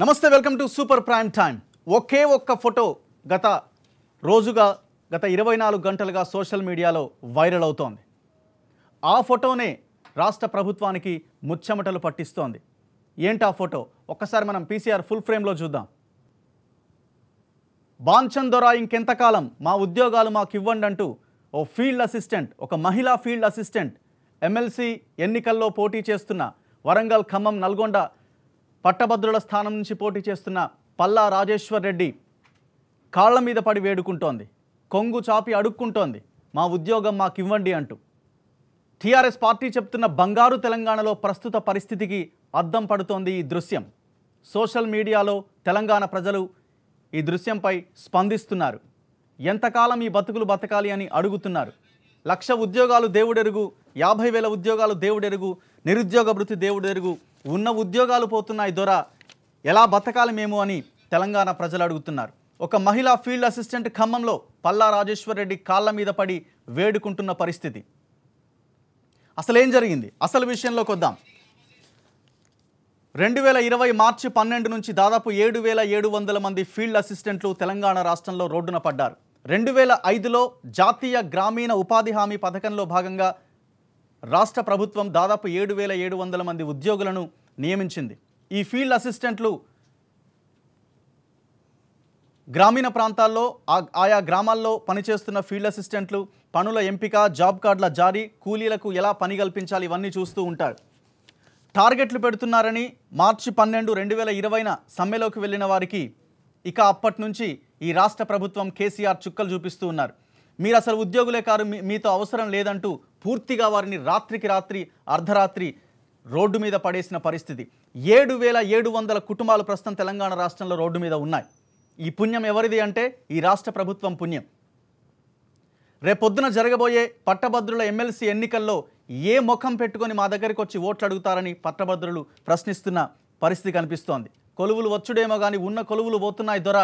నమస్తే welcome to super prime time ఒకే ఒక్క ఫోటో గత రోజుగా గత ఇరవై నాలుగు గంటలుగా సోషల్ మీడియాలో వైరల్ అవుతోంది ఆ ఫోటోనే రాష్ట్ర ప్రభుత్వానికి ముచ్చమటలు పట్టిస్తోంది ఏంటి ఆ ఫోటో ఒక్కసారి మనం పీసీఆర్ ఫుల్ ఫ్రేమ్లో చూద్దాం బాంఛన్ దొరా ఇంకెంతకాలం మా ఉద్యోగాలు మాకు ఇవ్వండి అంటూ ఓ ఫీల్డ్ అసిస్టెంట్ ఒక మహిళా ఫీల్డ్ అసిస్టెంట్ ఎమ్మెల్సీ ఎన్నికల్లో పోటీ చేస్తున్న వరంగల్ ఖమ్మం నల్గొండ పట్టభద్రుల స్థానం నుంచి పోటీ చేస్తున్న పల్లా రాజేశ్వర్ రెడ్డి కాళ్ల మీద పడి వేడుకుంటోంది కొంగు చాపి అడుక్కుంటోంది మా ఉద్యోగం మాకివ్వండి అంటూ టీఆర్ఎస్ పార్టీ చెప్తున్న బంగారు తెలంగాణలో ప్రస్తుత పరిస్థితికి అద్దం పడుతోంది ఈ దృశ్యం సోషల్ మీడియాలో తెలంగాణ ప్రజలు ఈ దృశ్యంపై స్పందిస్తున్నారు ఎంతకాలం ఈ బతుకులు బతకాలి అని అడుగుతున్నారు లక్ష ఉద్యోగాలు దేవుడెరుగు యాభై వేల ఉద్యోగాలు దేవుడెరుగు నిరుద్యోగ వృత్తి దేవుడెరుగు ఉన్న ఉద్యోగాలు పోతున్నాయి దొర ఎలా బతకాలి మేము అని తెలంగాణ ప్రజలు అడుగుతున్నారు ఒక మహిళా ఫీల్డ్ అసిస్టెంట్ ఖమ్మంలో పల్లా రాజేశ్వర్ రెడ్డి కాళ్ళ మీద పడి వేడుకుంటున్న పరిస్థితి అసలేం జరిగింది అసలు విషయంలోకి వద్దాం రెండు వేల ఇరవై మార్చి పన్నెండు నుంచి దాదాపు ఏడు వేల ఏడు వందల మంది ఫీల్డ్ అసిస్టెంట్లు తెలంగాణ రాష్ట్రంలో రోడ్డున పడ్డారు రెండు వేల ఐదులో జాతీయ గ్రామీణ ఉపాధి హామీ పథకంలో భాగంగా రాష్ట్ర ప్రభుత్వం దాదాపు ఏడు వేల ఏడు వందల మంది ఉద్యోగులను నియమించింది ఈ ఫీల్డ్ అసిస్టెంట్లు గ్రామీణ ప్రాంతాల్లో ఆయా గ్రామాల్లో పనిచేస్తున్న ఫీల్డ్ అసిస్టెంట్లు పనుల ఎంపిక జాబ్ కార్డుల జారీ కూలీలకు ఎలా పని కల్పించాలి ఇవన్నీ చూస్తూ ఉంటారు టార్గెట్లు పెడుతున్నారని మార్చి పన్నెండు రెండు వేల ఇరవైన సమ్మెలోకి వెళ్ళిన వారికి ఇక అప్పటి నుంచి ఈ రాష్ట్ర ప్రభుత్వం కేసీఆర్ చుక్కలు చూపిస్తూ ఉన్నారు మీరు అసలు ఉద్యోగులే కారు మీతో అవసరం లేదంటూ పూర్తిగా వారిని రాత్రికి రాత్రి అర్ధరాత్రి రోడ్డు మీద పడేసిన పరిస్థితి ఏడు వేల ఏడు వందల కుటుంబాలు ప్రస్తుతం తెలంగాణ రాష్ట్రంలో రోడ్డు మీద ఉన్నాయి ఈ పుణ్యం ఎవరిది అంటే ఈ రాష్ట్ర ప్రభుత్వం పుణ్యం రేపొద్దున జరగబోయే పట్టభద్రుల ఎమ్మెల్సీ ఎన్నికల్లో ఏ ముఖం పెట్టుకొని మా దగ్గరికి వచ్చి ఓట్లు అడుగుతారని పట్టభద్రులు ప్రశ్నిస్తున్న పరిస్థితి కనిపిస్తోంది కొలువులు వచ్చుడేమో కానీ ఉన్న కొలువులు పోతున్నాయి దొర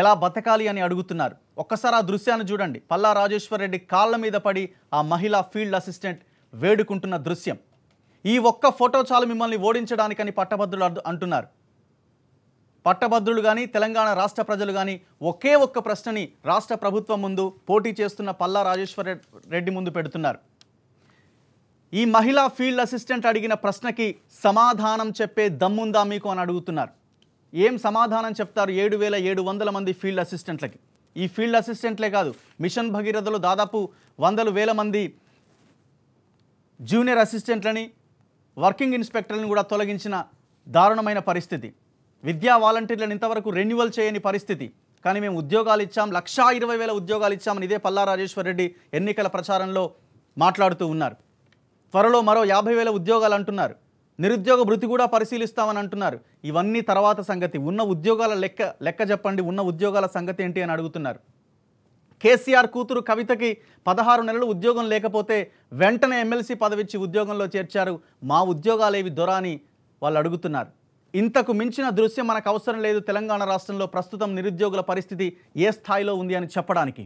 ఎలా బతకాలి అని అడుగుతున్నారు ఒక్కసారి ఆ దృశ్యాన్ని చూడండి పల్లా రాజేశ్వర్ రెడ్డి కాళ్ళ మీద పడి ఆ మహిళా ఫీల్డ్ అసిస్టెంట్ వేడుకుంటున్న దృశ్యం ఈ ఒక్క ఫోటో చాలు మిమ్మల్ని ఓడించడానికని పట్టభద్రులు అంటున్నారు పట్టభద్రులు కానీ తెలంగాణ రాష్ట్ర ప్రజలు కానీ ఒకే ఒక్క ప్రశ్నని రాష్ట్ర ప్రభుత్వం ముందు పోటీ చేస్తున్న పల్లా రాజేశ్వర రెడ్డి ముందు పెడుతున్నారు ఈ మహిళా ఫీల్డ్ అసిస్టెంట్ అడిగిన ప్రశ్నకి సమాధానం చెప్పే దమ్ముందా మీకు అని అడుగుతున్నారు ఏం సమాధానం చెప్తారు ఏడు వేల ఏడు వందల మంది ఫీల్డ్ అసిస్టెంట్లకి ఈ ఫీల్డ్ అసిస్టెంట్లే కాదు మిషన్ భగీరథలో దాదాపు వందలు వేల మంది జూనియర్ అసిస్టెంట్లని వర్కింగ్ ఇన్స్పెక్టర్లను కూడా తొలగించిన దారుణమైన పరిస్థితి విద్యా వాలంటీర్లను ఇంతవరకు రెన్యువల్ చేయని పరిస్థితి కానీ మేము ఉద్యోగాలు ఇచ్చాం లక్షా ఇరవై వేల ఉద్యోగాలు ఇచ్చామని ఇదే పల్లా రాజేశ్వర్ రెడ్డి ఎన్నికల ప్రచారంలో మాట్లాడుతూ ఉన్నారు త్వరలో మరో యాభై వేల ఉద్యోగాలు అంటున్నారు నిరుద్యోగ భృతి కూడా పరిశీలిస్తామని అంటున్నారు ఇవన్నీ తర్వాత సంగతి ఉన్న ఉద్యోగాల లెక్క లెక్క చెప్పండి ఉన్న ఉద్యోగాల సంగతి ఏంటి అని అడుగుతున్నారు కేసీఆర్ కూతురు కవితకి పదహారు నెలలు ఉద్యోగం లేకపోతే వెంటనే ఎమ్మెల్సీ పదవిచ్చి ఉద్యోగంలో చేర్చారు మా ఉద్యోగాలేవి దొర అని వాళ్ళు అడుగుతున్నారు ఇంతకు మించిన దృశ్యం మనకు అవసరం లేదు తెలంగాణ రాష్ట్రంలో ప్రస్తుతం నిరుద్యోగుల పరిస్థితి ఏ స్థాయిలో ఉంది అని చెప్పడానికి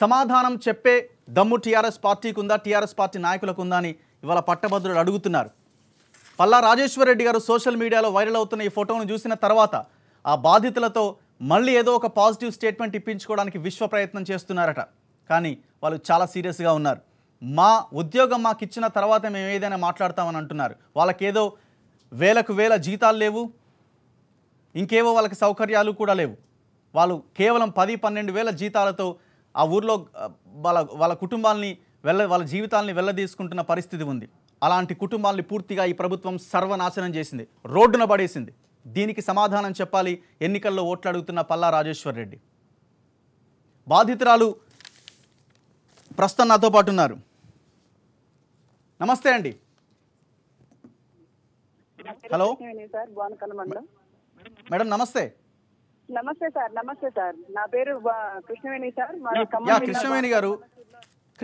సమాధానం చెప్పే దమ్ము టీఆర్ఎస్ పార్టీకి ఉందా టీఆర్ఎస్ పార్టీ నాయకులకు ఉందా అని ఇవాళ పట్టభద్రులు అడుగుతున్నారు పల్లా రాజేశ్వర రెడ్డి గారు సోషల్ మీడియాలో వైరల్ అవుతున్న ఈ ఫోటోను చూసిన తర్వాత ఆ బాధితులతో మళ్ళీ ఏదో ఒక పాజిటివ్ స్టేట్మెంట్ ఇప్పించుకోవడానికి విశ్వ ప్రయత్నం చేస్తున్నారట కానీ వాళ్ళు చాలా సీరియస్గా ఉన్నారు మా ఉద్యోగం మాకు ఇచ్చిన తర్వాత మేము ఏదైనా మాట్లాడతామని అంటున్నారు వాళ్ళకేదో వేలకు వేల జీతాలు లేవు ఇంకేవో వాళ్ళకి సౌకర్యాలు కూడా లేవు వాళ్ళు కేవలం పది పన్నెండు వేల జీతాలతో ఆ ఊర్లో వాళ్ళ వాళ్ళ కుటుంబాలని వెళ్ళ వాళ్ళ జీవితాలని వెళ్ళదీసుకుంటున్న పరిస్థితి ఉంది అలాంటి కుటుంబాలని పూర్తిగా ఈ ప్రభుత్వం సర్వనాశనం చేసింది రోడ్డున పడేసింది దీనికి సమాధానం చెప్పాలి ఎన్నికల్లో ఓట్లు అడుగుతున్న పల్లా రాజేశ్వర్ రెడ్డి బాధితురాలు ప్రస్తుతం నాతో పాటు ఉన్నారు నమస్తే అండి హలో మేడం నమస్తే నమస్తే సార్ నమస్తే సార్ నా పేరు కృష్ణవేణి సార్ కృష్ణవేణి గారు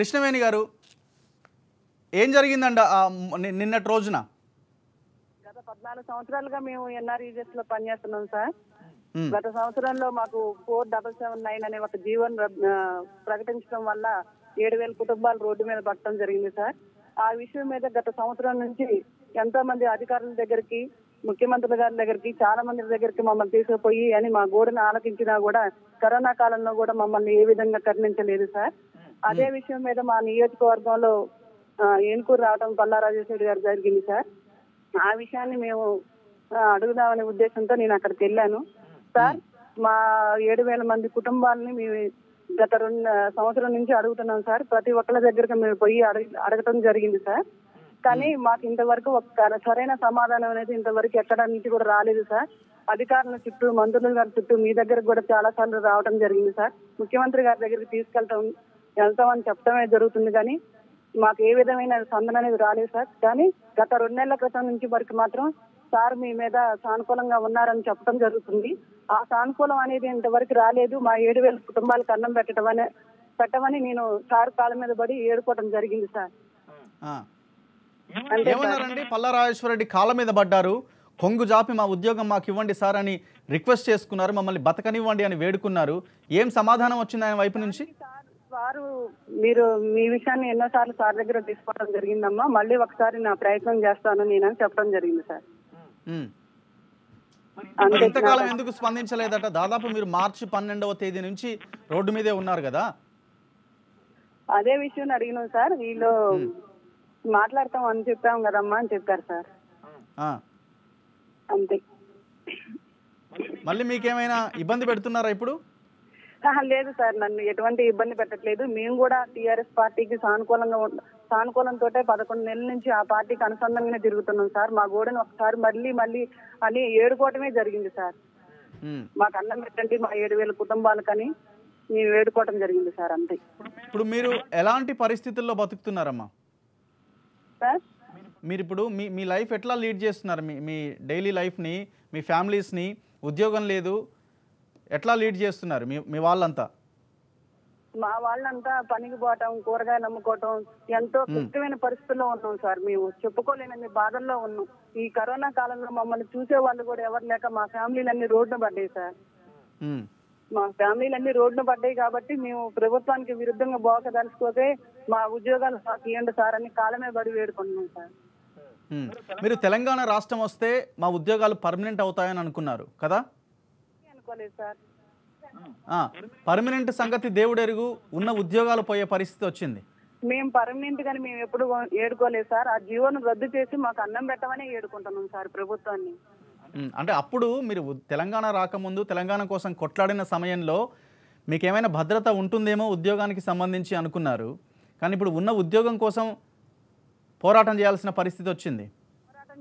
కృష్ణవేణి గారు ఏం జరిగిందండి నిన్నటి రోజున గత పద్నాలుగు సంవత్సరాలుగా మేము ఎన్ఆర్ఈజెస్ లో పనిచేస్తున్నాం సార్ గత సంవత్సరంలో మాకు ఫోర్ డబల్ సెవెన్ నైన్ అనే ఒక జీవన్ ప్రకటించడం వల్ల ఏడు వేల కుటుంబాలు రోడ్డు మీద పట్టడం జరిగింది సార్ ఆ విషయం మీద గత సంవత్సరం నుంచి ఎంతో మంది అధికారుల దగ్గరికి ముఖ్యమంత్రుల గారి దగ్గరికి చాలా మంది దగ్గరికి మమ్మల్ని తీసుకుపోయి అని మా గోడను ఆలకించినా కూడా కరోనా కాలంలో కూడా మమ్మల్ని ఏ విధంగా కరణించలేదు సార్ అదే విషయం మీద మా నియోజకవర్గంలో ఏనుకూరు రావడం పల్లా రాజేశ్వరి గారు జరిగింది సార్ ఆ విషయాన్ని మేము అడుగుదామనే ఉద్దేశంతో నేను అక్కడికి వెళ్ళాను సార్ మా ఏడు వేల మంది కుటుంబాలని మేము గత రెండు సంవత్సరం నుంచి అడుగుతున్నాం సార్ ప్రతి ఒక్కళ్ళ దగ్గరకు మేము పోయి అడగటం జరిగింది సార్ కానీ మాకు ఇంతవరకు ఒక సరైన సమాధానం అనేది ఇంతవరకు ఎక్కడ నుంచి కూడా రాలేదు సార్ అధికారుల చుట్టూ మంత్రుల గారి చుట్టూ మీ దగ్గర కూడా చాలా సార్లు రావడం జరిగింది సార్ ముఖ్యమంత్రి గారి దగ్గరికి తీసుకెళ్తాం వెళ్తామని చెప్పడమే జరుగుతుంది కానీ మాకు ఏ విధమైన సందన అనేది రాలేదు సార్ కానీ గత రెండు క్రితం నుంచి వరకు మాత్రం సార్ మీ మీద సానుకూలంగా ఉన్నారని చెప్పడం జరుగుతుంది ఆ సానుకూలం అనేది ఇంతవరకు రాలేదు మా ఏడు వేల కుటుంబాలకు అన్నం పెట్టడం పెట్టమని నేను సార్ కాళ్ళ మీద పడి ఏడుకోవడం జరిగింది సార్ ఏమన్నారండి రెడ్డి కాళ్ళ మీద పడ్డారు కొంగు జాపి మా ఉద్యోగం మాకు ఇవ్వండి సార్ అని రిక్వెస్ట్ చేసుకున్నారు మమ్మల్ని బతకనివ్వండి అని వేడుకున్నారు ఏం సమాధానం వచ్చింది ఆయన వైపు నుంచి సారు మీరు మీ విషయాన్ని ఎన్నోసార్లు సార్ దగ్గర తీసుకోవడం జరిగిందమ్మా మళ్ళీ ఒకసారి నా ప్రయత్నం చేస్తాను నేనని చెప్పడం జరిగింది సార్ ఇంతకాలం ఎందుకు స్పందించలేదట దాదాపు మీరు మార్చి పన్నెండవ తేదీ నుంచి రోడ్డు మీదే ఉన్నారు కదా అదే విషయం అడిగినాం సార్ వీళ్ళు మాట్లాడతాం అని చెప్పాం కదమ్మా అని చెప్పారు సార్ అంతే మళ్ళీ మీకేమైనా ఇబ్బంది పెడుతున్నారా ఇప్పుడు లేదు సార్ నన్ను ఎటువంటి ఇబ్బంది పెట్టట్లేదు మేము కూడా టీఆర్ఎస్ పార్టీకి సానుకూలంగా సానుకూలంతో పదకొండు నెలల నుంచి ఆ పార్టీకి అనుసంధానంగానే తిరుగుతున్నాం సార్ మా గోడను ఒకసారి మళ్ళీ మళ్ళీ అని ఏడుకోవటమే జరిగింది సార్ మాకు అన్నం పెట్టండి మా ఏడు వేల కుటుంబాలకని మేము ఏడుకోవటం జరిగింది సార్ అంతే ఇప్పుడు మీరు ఎలాంటి పరిస్థితుల్లో బతుకుతున్నారమ్మా సార్ మీరు ఇప్పుడు మీ మీ లైఫ్ ఎట్లా లీడ్ చేస్తున్నారు మీ మీ డైలీ లైఫ్ని మీ ఫ్యామిలీస్ని ఉద్యోగం లేదు ఎట్లా లీడ్ చేస్తున్నారు మీ వాళ్ళంతా మా వాళ్ళంతా పనికి పోవటం కూరగాయలు అమ్ముకోవటం ఎంతో కష్టమైన పరిస్థితుల్లో ఉన్నాం సార్ మేము చెప్పుకోలేనన్ని బాధల్లో ఉన్నాం ఈ కరోనా కాలంలో మమ్మల్ని చూసే వాళ్ళు కూడా ఎవరు లేక మా ఫ్యామిలీలన్నీ రోడ్డున పడ్డాయి సార్ మా ఫ్యామిలీలన్నీ రోడ్డున పడ్డాయి కాబట్టి మేము ప్రభుత్వానికి విరుద్ధంగా బోక తలుచుకోతే మా ఉద్యోగాలు తీయండి సార్ అని కాలమే పడి వేడుకుంటున్నాం సార్ మీరు తెలంగాణ రాష్ట్రం వస్తే మా ఉద్యోగాలు పర్మనెంట్ అవుతాయని అనుకున్నారు కదా పర్మనెంట్ సంగతి దేవుడెరుగు ఉన్న ఉద్యోగాలు పోయే పరిస్థితి వచ్చింది మేము పర్మనెంట్ గాని మేము ఎప్పుడు ఏడుకోలేదు సార్ ఆ జీవోను రద్దు చేసి మాకు అన్నం పెట్టమనే ఏడుకుంటున్నాం సార్ ప్రభుత్వాన్ని అంటే అప్పుడు మీరు తెలంగాణ రాకముందు తెలంగాణ కోసం కొట్లాడిన సమయంలో మీకు ఏమైనా భద్రత ఉంటుందేమో ఉద్యోగానికి సంబంధించి అనుకున్నారు కానీ ఇప్పుడు ఉన్న ఉద్యోగం కోసం పోరాటం చేయాల్సిన పరిస్థితి వచ్చింది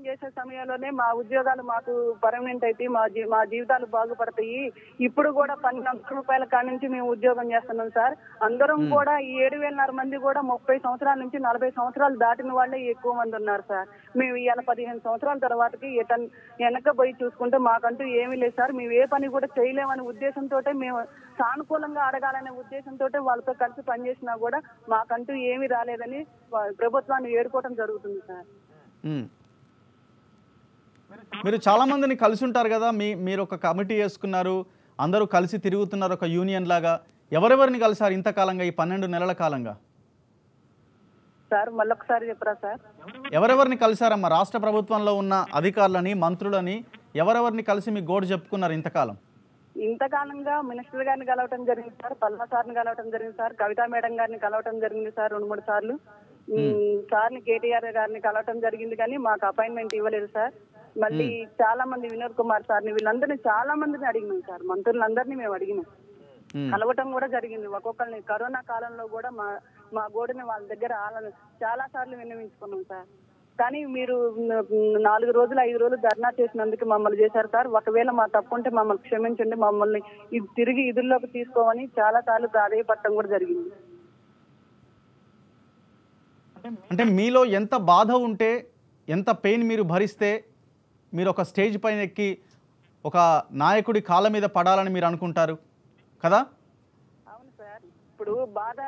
పోరాటం చేసే సమయంలోనే మా ఉద్యోగాలు మాకు పర్మనెంట్ అయితే మా మా జీవితాలు బాగుపడతాయి ఇప్పుడు కూడా పన్నెండు లక్షల రూపాయల కాడి నుంచి మేము ఉద్యోగం చేస్తున్నాం సార్ అందరం కూడా ఈ ఏడు వేలన్నర మంది కూడా ముప్పై సంవత్సరాల నుంచి నలభై సంవత్సరాలు దాటిన వాళ్ళే ఎక్కువ మంది ఉన్నారు సార్ మేము ఇవాళ పదిహేను సంవత్సరాల తర్వాతకి ఎటన్ వెనక పోయి చూసుకుంటే మాకంటూ ఏమీ లేదు సార్ మేము ఏ పని కూడా చేయలేమనే ఉద్దేశంతో మేము సానుకూలంగా అడగాలనే ఉద్దేశంతో వాళ్ళతో కలిసి పనిచేసినా కూడా మాకంటూ ఏమీ రాలేదని ప్రభుత్వాన్ని ఏడుకోవడం జరుగుతుంది సార్ మీరు చాలామందిని కలిసి ఉంటారు కదా మీ మీరు ఒక కమిటీ వేసుకున్నారు అందరూ కలిసి తిరుగుతున్నారు ఒక యూనియన్ లాగా ఎవరెవరిని కలిసారు ఇంతకాలంగా ఈ పన్నెండు నెలల కాలంగా సార్ మళ్ళొకసారి చెప్పరా సార్ ఎవరెవరిని కలిసారమ్మా రాష్ట్ర ప్రభుత్వంలో ఉన్న అధికారులని మంత్రులని ఎవరెవరిని కలిసి మీ గోడు చెప్పుకున్నారు ఇంతకాలం ఇంతకాలంగా మినిస్టర్ గారిని కలవటం జరిగింది సార్ పల్లా సార్ని కలవటం జరిగింది సార్ కవితా మేడం గారిని కలవటం జరిగింది సార్ రెండు మూడు సార్లు సార్ని కేటీఆర్ గారిని కలవటం జరిగింది కానీ మాకు అపాయింట్మెంట్ ఇవ్వలేదు సార్ మళ్ళీ చాలా మంది వినోద్ కుమార్ సార్ని వీళ్ళందరినీ చాలా మందిని అడిగినాం సార్ మంత్రులందరినీ మేము అడిగినాం కలవటం కూడా జరిగింది ఒక్కొక్కరిని కరోనా కాలంలో కూడా మా మా గోడని వాళ్ళ దగ్గర చాలా సార్లు విన్నవించుకున్నాం సార్ కానీ మీరు నాలుగు రోజులు ఐదు రోజులు ధర్నా చేసినందుకు మమ్మల్ని చేశారు సార్ ఒకవేళ మా తప్పు ఉంటే మమ్మల్ని క్షమించండి మమ్మల్ని తిరిగి ఇదుల్లోకి తీసుకోమని చాలా సార్లు ప్రాధాయపడటం కూడా జరిగింది అంటే మీలో ఎంత బాధ ఉంటే ఎంత పెయిన్ మీరు భరిస్తే మీరు ఒక స్టేజ్ పైన ఎక్కి ఒక నాయకుడి కాళ్ళ మీద పడాలని మీరు అనుకుంటారు కదా అవును సార్ ఇప్పుడు బాధ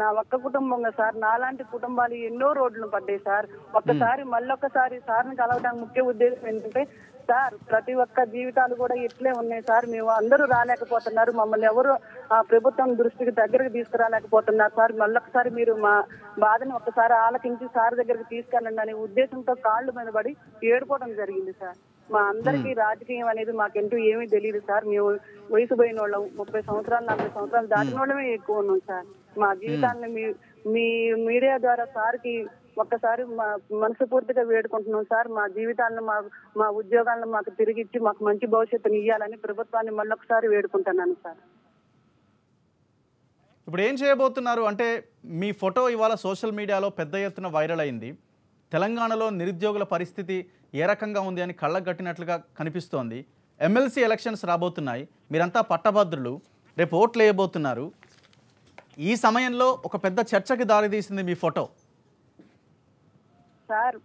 నా ఒక్క కుటుంబంగా సార్ నాలాంటి కుటుంబాలు ఎన్నో రోడ్లను పడ్డాయి సార్ ఒక్కసారి మళ్ళొక్కసారి సార్ని కలవడానికి ముఖ్య ఉద్దేశం ఏంటంటే సార్ ప్రతి ఒక్క జీవితాలు కూడా ఇట్లే ఉన్నాయి సార్ మేము అందరూ రాలేకపోతున్నారు మమ్మల్ని ఎవరు ప్రభుత్వం దృష్టికి దగ్గరకు తీసుకురాలేకపోతున్నారు సార్ మళ్ళొకసారి మీరు మా బాధని ఒక్కసారి ఆలకించి సార్ దగ్గరికి తీసుకెళ్ళండి అనే ఉద్దేశంతో కాళ్ళు మీద పడి ఏడుకోవడం జరిగింది సార్ మా అందరికీ రాజకీయం అనేది మాకెంటూ ఏమీ తెలియదు సార్ మేము వయసు పోయిన వాళ్ళం ముప్పై సంవత్సరాలు నలభై సంవత్సరాలు దాటిన వాళ్ళమే ఎక్కువ ఉన్నాం సార్ మా జీవితాన్ని మీ మీడియా ద్వారా సార్కి ఒక్కసారి మా మనస్ఫూర్తిగా వేడుకుంటున్నాం సార్ మా జీవితాలను మా మా ఉద్యోగాలను మాకు తిరిగిచ్చి మాకు మంచి భవిష్యత్తుని ఇవ్వాలని ప్రభుత్వాన్ని మళ్ళొకసారి వేడుకుంటున్నాను సార్ ఇప్పుడు ఏం చేయబోతున్నారు అంటే మీ ఫోటో ఇవాళ సోషల్ మీడియాలో పెద్ద ఎత్తున వైరల్ అయింది తెలంగాణలో నిరుద్యోగుల పరిస్థితి ఏ రకంగా ఉంది అని కళ్ళకు కట్టినట్లుగా కనిపిస్తోంది ఎమ్మెల్సీ ఎలక్షన్స్ రాబోతున్నాయి మీరంతా పట్టభద్రులు రేపు ఓట్లు వేయబోతున్నారు ఈ సమయంలో ఒక పెద్ద చర్చకి దారితీసింది మీ ఫోటో సార్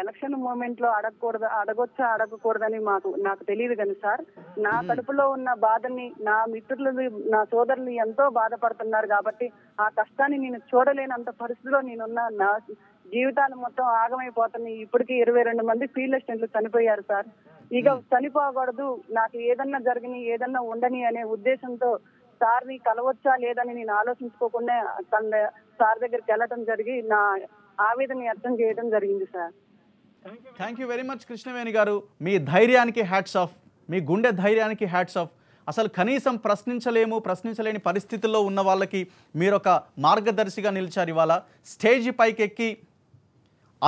ఎలక్షన్ మూమెంట్ లో అడగకూడదు అడగొచ్చా అడగకూడదని మాకు నాకు తెలియదు కానీ సార్ నా కడుపులో ఉన్న బాధని నా మిత్రులు నా సోదరులు ఎంతో బాధపడుతున్నారు కాబట్టి ఆ కష్టాన్ని నేను చూడలేనంత పరిస్థితిలో నేనున్న నా జీవితాలు మొత్తం ఆగమైపోతున్నాయి ఇప్పటికీ ఇరవై రెండు మంది ఫీల్డ్ అసిస్టెంట్లు చనిపోయారు సార్ ఇక చనిపోకూడదు నాకు ఏదన్నా జరగని ఏదన్నా ఉండని అనే ఉద్దేశంతో సార్ని కలవచ్చా లేదని నేను ఆలోచించుకోకుండా తన సార్ దగ్గరికి వెళ్ళటం జరిగి నా ఆవేదన వ్యక్తం చేయడం జరిగింది sir thank you very much Krishnaveni గారు మీ ధైర్యానికి హ్యాట్స్ ఆఫ్ మీ గుండె ధైర్యానికి హ్యాట్స్ ఆఫ్ అసలు కనీసం ప్రశ్నించలేము ప్రశ్నించలేని పరిస్థితుల్లో ఉన్న వాళ్ళకి మీరొక మార్గదర్శిగా నిలిచారు ఇవాళ స్టేజ్ పైకెక్కి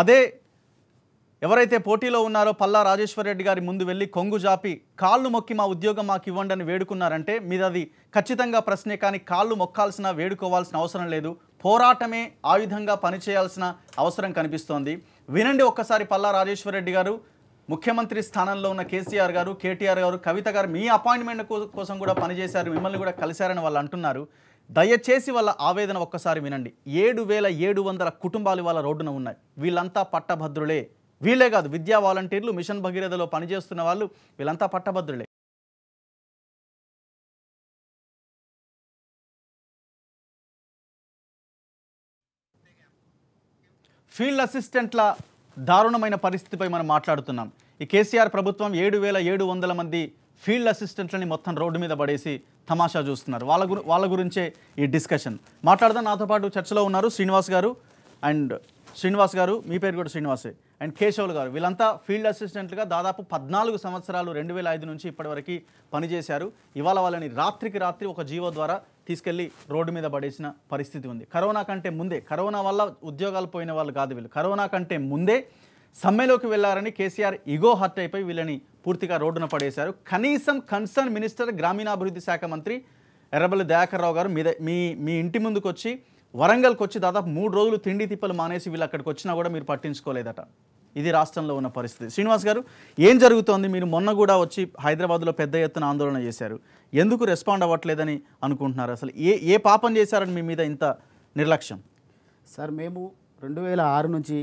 అదే ఎవరైతే పోటీలో ఉన్నారో పల్లా రాజేశ్వర రెడ్డి గారి ముందు వెళ్ళి కొంగు జాపి కాళ్ళు మొక్కి మా ఉద్యోగం మాకు ఇవ్వండి అని వేడుకున్నారంటే మీరు అది ఖచ్చితంగా ప్రశ్నే కానీ కాళ్ళు మొక్కాల్సిన వేడుకోవాల్సిన అవసరం లేదు పోరాటమే ఆయుధంగా పనిచేయాల్సిన అవసరం కనిపిస్తోంది వినండి ఒక్కసారి పల్లా రాజేశ్వర రెడ్డి గారు ముఖ్యమంత్రి స్థానంలో ఉన్న కేసీఆర్ గారు కేటీఆర్ గారు కవిత గారు మీ అపాయింట్మెంట్ కోసం కూడా పనిచేశారు మిమ్మల్ని కూడా కలిశారని వాళ్ళు అంటున్నారు దయచేసి వాళ్ళ ఆవేదన ఒక్కసారి వినండి ఏడు వేల ఏడు వందల కుటుంబాలు వాళ్ళ రోడ్డున ఉన్నాయి వీళ్ళంతా పట్టభద్రులే వీళ్ళే కాదు విద్యా వాలంటీర్లు మిషన్ భగీరథలో పనిచేస్తున్న వాళ్ళు వీళ్ళంతా పట్టభద్రులే ఫీల్డ్ అసిస్టెంట్ల దారుణమైన పరిస్థితిపై మనం మాట్లాడుతున్నాం ఈ కేసీఆర్ ప్రభుత్వం ఏడు వేల ఏడు వందల మంది ఫీల్డ్ అసిస్టెంట్లని మొత్తం రోడ్డు మీద పడేసి తమాషా చూస్తున్నారు వాళ్ళ గురి వాళ్ళ గురించే ఈ డిస్కషన్ మాట్లాడదాం నాతో పాటు చర్చలో ఉన్నారు శ్రీనివాస్ గారు అండ్ శ్రీనివాస్ గారు మీ పేరు కూడా శ్రీనివాసే అండ్ కేశవులు గారు వీళ్ళంతా ఫీల్డ్ అసిస్టెంట్లుగా దాదాపు పద్నాలుగు సంవత్సరాలు రెండు వేల ఐదు నుంచి ఇప్పటివరకు పనిచేశారు ఇవాళ వాళ్ళని రాత్రికి రాత్రి ఒక జీవో ద్వారా తీసుకెళ్లి రోడ్డు మీద పడేసిన పరిస్థితి ఉంది కరోనా కంటే ముందే కరోనా వల్ల ఉద్యోగాలు పోయిన వాళ్ళు కాదు వీళ్ళు కరోనా కంటే ముందే సమ్మెలోకి వెళ్లారని కేసీఆర్ ఇగో హత్య అయిపోయి వీళ్ళని పూర్తిగా రోడ్డున పడేశారు కనీసం కన్సర్న్ మినిస్టర్ గ్రామీణాభివృద్ధి శాఖ మంత్రి ఎర్రబల్లి దయాకర్ రావు గారు మీ మీ మీ ఇంటి ముందుకు వచ్చి వరంగల్కి వచ్చి దాదాపు మూడు రోజులు తిండి తిప్పలు మానేసి వీళ్ళు అక్కడికి వచ్చినా కూడా మీరు పట్టించుకోలేదట ఇది రాష్ట్రంలో ఉన్న పరిస్థితి శ్రీనివాస్ గారు ఏం జరుగుతోంది మీరు మొన్న కూడా వచ్చి హైదరాబాద్లో పెద్ద ఎత్తున ఆందోళన చేశారు ఎందుకు రెస్పాండ్ అవ్వట్లేదని అనుకుంటున్నారు అసలు ఏ ఏ పాపం చేశారని మీ మీద ఇంత నిర్లక్ష్యం సార్ మేము రెండు వేల ఆరు నుంచి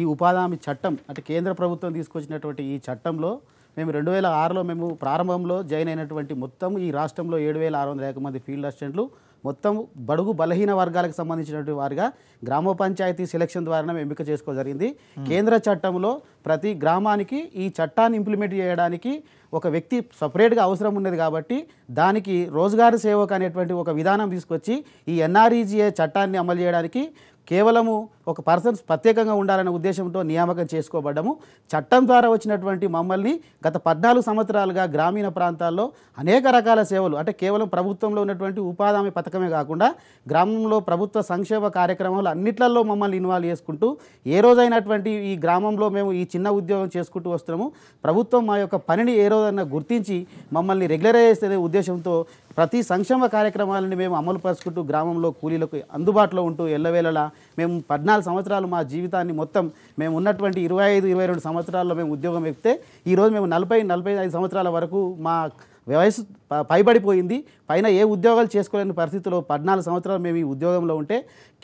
ఈ ఉపాధి హామీ చట్టం అంటే కేంద్ర ప్రభుత్వం తీసుకొచ్చినటువంటి ఈ చట్టంలో మేము రెండు వేల ఆరులో మేము ప్రారంభంలో జాయిన్ అయినటువంటి మొత్తం ఈ రాష్ట్రంలో ఏడు వేల ఆరు వందల మంది ఫీల్డ్ అసిస్టెంట్లు మొత్తం బడుగు బలహీన వర్గాలకు సంబంధించినటువంటి వారిగా గ్రామ పంచాయతీ సెలక్షన్ ద్వారా ఎంపిక చేసుకోవడం జరిగింది hmm. కేంద్ర చట్టంలో ప్రతి గ్రామానికి ఈ చట్టాన్ని ఇంప్లిమెంట్ చేయడానికి ఒక వ్యక్తి సపరేట్గా అవసరం ఉన్నది కాబట్టి దానికి రోజుగారు సేవకు అనేటువంటి ఒక విధానం తీసుకొచ్చి ఈ ఎన్ఆర్ఈజీఏ e చట్టాన్ని అమలు చేయడానికి కేవలము ఒక పర్సన్స్ ప్రత్యేకంగా ఉండాలనే ఉద్దేశంతో నియామకం చేసుకోబడ్డము చట్టం ద్వారా వచ్చినటువంటి మమ్మల్ని గత పద్నాలుగు సంవత్సరాలుగా గ్రామీణ ప్రాంతాల్లో అనేక రకాల సేవలు అంటే కేవలం ప్రభుత్వంలో ఉన్నటువంటి ఉపాధి పథకమే కాకుండా గ్రామంలో ప్రభుత్వ సంక్షేమ కార్యక్రమాలు అన్నిట్లలో మమ్మల్ని ఇన్వాల్వ్ చేసుకుంటూ ఏ రోజైనటువంటి ఈ గ్రామంలో మేము ఈ చిన్న ఉద్యోగం చేసుకుంటూ వస్తున్నాము ప్రభుత్వం మా యొక్క పనిని ఏ రోజైనా గుర్తించి మమ్మల్ని రెగ్యులరైజ్ చేసే ఉద్దేశంతో ప్రతి సంక్షేమ కార్యక్రమాలను మేము అమలు పరుచుకుంటూ గ్రామంలో కూలీలకు అందుబాటులో ఉంటూ ఎల్లవేళలా మేము పద్నాలుగు సంవత్సరాలు మా జీవితాన్ని మొత్తం మేము ఉన్నటువంటి ఇరవై ఐదు ఇరవై రెండు సంవత్సరాల్లో మేము ఉద్యోగం ఎక్కితే ఈరోజు మేము నలభై నలభై ఐదు సంవత్సరాల వరకు మా వయసు పైబడిపోయింది పైన ఏ ఉద్యోగాలు చేసుకోలేని పరిస్థితిలో పద్నాలుగు సంవత్సరాలు మేము ఈ ఉద్యోగంలో ఉంటే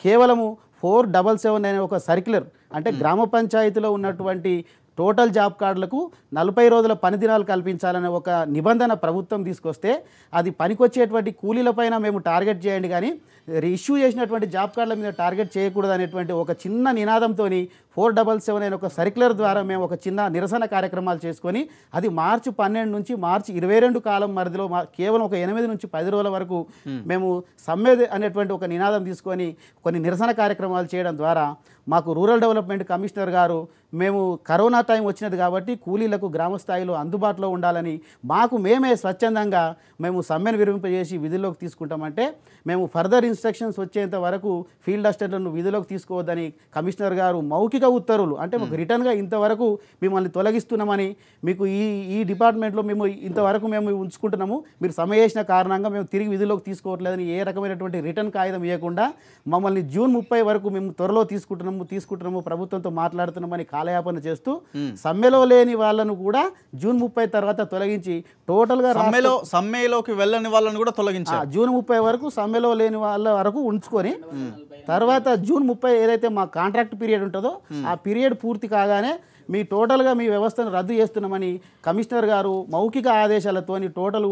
కేవలము ఫోర్ డబల్ సెవెన్ అనే ఒక సర్క్యులర్ అంటే గ్రామ పంచాయతీలో ఉన్నటువంటి టోటల్ జాబ్ కార్డులకు నలభై రోజుల పని దినాలు కల్పించాలనే ఒక నిబంధన ప్రభుత్వం తీసుకొస్తే అది పనికొచ్చేటువంటి కూలీలపైన మేము టార్గెట్ చేయండి కానీ ఇష్యూ చేసినటువంటి జాబ్ కార్డుల మీద టార్గెట్ చేయకూడదు అనేటువంటి ఒక చిన్న నినాదంతో ఫోర్ డబల్ సెవెన్ అనే ఒక సర్క్యులర్ ద్వారా మేము ఒక చిన్న నిరసన కార్యక్రమాలు చేసుకొని అది మార్చి పన్నెండు నుంచి మార్చి ఇరవై రెండు కాలం మరిదిలో కేవలం ఒక ఎనిమిది నుంచి పది రోజుల వరకు మేము సమ్మె అనేటువంటి ఒక నినాదం తీసుకొని కొన్ని నిరసన కార్యక్రమాలు చేయడం ద్వారా మాకు రూరల్ డెవలప్మెంట్ కమిషనర్ గారు మేము కరోనా టైం వచ్చినది కాబట్టి కూలీలకు గ్రామ స్థాయిలో అందుబాటులో ఉండాలని మాకు మేమే స్వచ్ఛందంగా మేము సమ్మెను విరింపజేసి విధుల్లోకి తీసుకుంటామంటే మేము ఫర్దర్ ఇన్స్ట్రక్షన్స్ వచ్చేంత వరకు ఫీల్డ్ అసిస్టెంట్లను విధుల్లోకి తీసుకోవద్దని కమిషనర్ గారు మౌఖిక అధికారిక ఉత్తర్వులు అంటే మాకు రిటర్న్గా ఇంతవరకు మిమ్మల్ని తొలగిస్తున్నామని మీకు ఈ ఈ డిపార్ట్మెంట్లో మేము ఇంతవరకు మేము ఉంచుకుంటున్నాము మీరు సమయేసిన కారణంగా మేము తిరిగి విధుల్లోకి తీసుకోవట్లేదని ఏ రకమైనటువంటి రిటర్న్ కాగితం ఇవ్వకుండా మమ్మల్ని జూన్ ముప్పై వరకు మేము త్వరలో తీసుకుంటున్నాము తీసుకుంటున్నాము ప్రభుత్వంతో మాట్లాడుతున్నామని కాలయాపన చేస్తూ సమ్మెలో లేని వాళ్ళను కూడా జూన్ ముప్పై తర్వాత తొలగించి టోటల్గా సమ్మెలో సమ్మెలోకి వెళ్ళని వాళ్ళని కూడా తొలగించారు జూన్ ముప్పై వరకు సమ్మెలో లేని వాళ్ళ వరకు ఉంచుకొని తర్వాత జూన్ ముప్పై ఏదైతే మా కాంట్రాక్ట్ పీరియడ్ ఉంటుందో ఆ పీరియడ్ పూర్తి కాగానే మీ టోటల్గా మీ వ్యవస్థను రద్దు చేస్తున్నామని కమిషనర్ గారు మౌఖిక ఆదేశాలతో టోటల్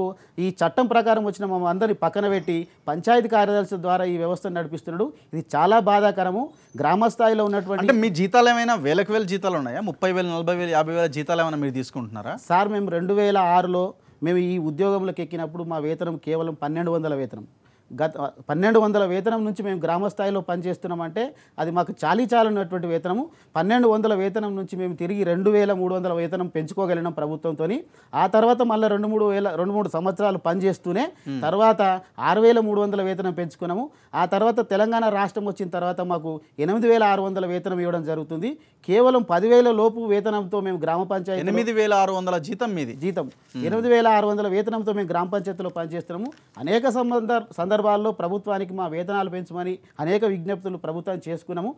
ఈ చట్టం ప్రకారం వచ్చిన మమ్మ అందరినీ పక్కన పెట్టి పంచాయతీ కార్యదర్శి ద్వారా ఈ వ్యవస్థను నడిపిస్తున్నాడు ఇది చాలా బాధాకరము గ్రామస్థాయిలో ఉన్నటువంటి అంటే మీ జీతాలు ఏమైనా వేలకు వేల జీతాలు ఉన్నాయా ముప్పై వేలు నలభై వేలు యాభై వేల జీతాలు ఏమైనా మీరు తీసుకుంటున్నారా సార్ మేము రెండు వేల ఆరులో మేము ఈ ఉద్యోగంలోకి ఎక్కినప్పుడు మా వేతనం కేవలం పన్నెండు వందల వేతనం గత పన్నెండు వందల వేతనం నుంచి మేము గ్రామ స్థాయిలో పనిచేస్తున్నామంటే అది మాకు చాలీ చాలన్నటువంటి వేతనము పన్నెండు వందల వేతనం నుంచి మేము తిరిగి రెండు వేల మూడు వందల వేతనం పెంచుకోగలిగిన ప్రభుత్వంతో ఆ తర్వాత మళ్ళీ రెండు మూడు వేల రెండు మూడు సంవత్సరాలు పనిచేస్తూనే తర్వాత ఆరు వేల మూడు వందల వేతనం పెంచుకున్నాము ఆ తర్వాత తెలంగాణ రాష్ట్రం వచ్చిన తర్వాత మాకు ఎనిమిది వేల ఆరు వందల వేతనం ఇవ్వడం జరుగుతుంది కేవలం పదివేల లోపు వేతనంతో మేము గ్రామ పంచాయతీ ఎనిమిది వేల ఆరు వందల జీతం మీద జీతం ఎనిమిది వేల ఆరు వందల వేతనంతో మేము గ్రామ పంచాయతీలో పనిచేస్తున్నాము అనేక సంబంధ సందర్భ సందర్భాల్లో ప్రభుత్వానికి మా వేతనాలు పెంచమని అనేక విజ్ఞప్తులు ప్రభుత్వం చేసుకున్నాము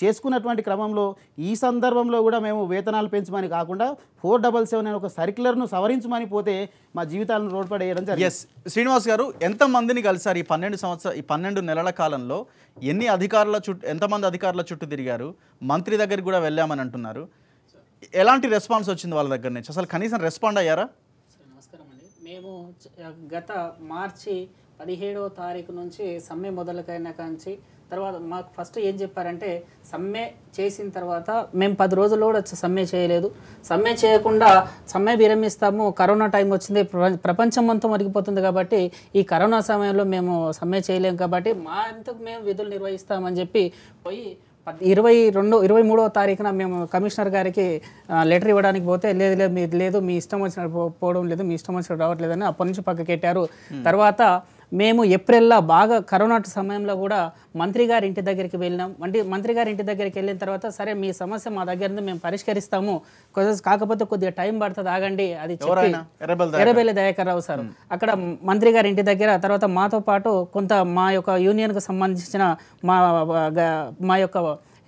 చేసుకున్నటువంటి క్రమంలో ఈ సందర్భంలో కూడా మేము వేతనాలు పెంచమని కాకుండా ఫోర్ డబల్ సెవెన్ అనే ఒక సర్క్యులర్ను సవరించమని పోతే మా జీవితాలను రోడ్పడేయడం జరిగింది ఎస్ శ్రీనివాస్ గారు ఎంతమందిని కలిసారు ఈ పన్నెండు సంవత్సరం ఈ పన్నెండు నెలల కాలంలో ఎన్ని అధికారుల చుట్టూ ఎంతమంది అధికారుల చుట్టూ తిరిగారు మంత్రి దగ్గరికి కూడా వెళ్ళామని అంటున్నారు ఎలాంటి రెస్పాన్స్ వచ్చింది వాళ్ళ దగ్గర నుంచి అసలు కనీసం రెస్పాండ్ అయ్యారా నమస్కారం అండి మేము గత మార్చి పదిహేడో తారీఖు నుంచి సమ్మె మొదలకైనా కాంచి తర్వాత మాకు ఫస్ట్ ఏం చెప్పారంటే సమ్మె చేసిన తర్వాత మేము పది రోజులు కూడా సమ్మె చేయలేదు సమ్మె చేయకుండా సమ్మె విరమిస్తాము కరోనా టైం వచ్చింది ప్రపంచం అంతా మరిగిపోతుంది కాబట్టి ఈ కరోనా సమయంలో మేము సమ్మె చేయలేము కాబట్టి మా ఇంతకు మేము విధులు నిర్వహిస్తామని చెప్పి పోయి ఇరవై రెండు ఇరవై మూడవ తారీఖున మేము కమిషనర్ గారికి లెటర్ ఇవ్వడానికి పోతే లేదు లేదు మీ లేదు మీ ఇష్టం వచ్చినట్టు పోవడం లేదు మీ ఇష్టం వచ్చినట్టు రావట్లేదని అప్పటి నుంచి పక్కకెట్టారు తర్వాత మేము ఏప్రిల్లో బాగా కరోనా సమయంలో కూడా మంత్రి గారి ఇంటి దగ్గరికి వెళ్ళినాం అంటే మంత్రి గారి ఇంటి దగ్గరికి వెళ్ళిన తర్వాత సరే మీ సమస్య మా దగ్గర నుంచి మేము పరిష్కరిస్తాము కాకపోతే కొద్దిగా టైం పడుతుంది ఆగండి అది ఎర్రబెల్లి దయాకర్ రావు సార్ అక్కడ మంత్రి గారి ఇంటి దగ్గర తర్వాత మాతో పాటు కొంత మా యొక్క యూనియన్కు సంబంధించిన మా మా యొక్క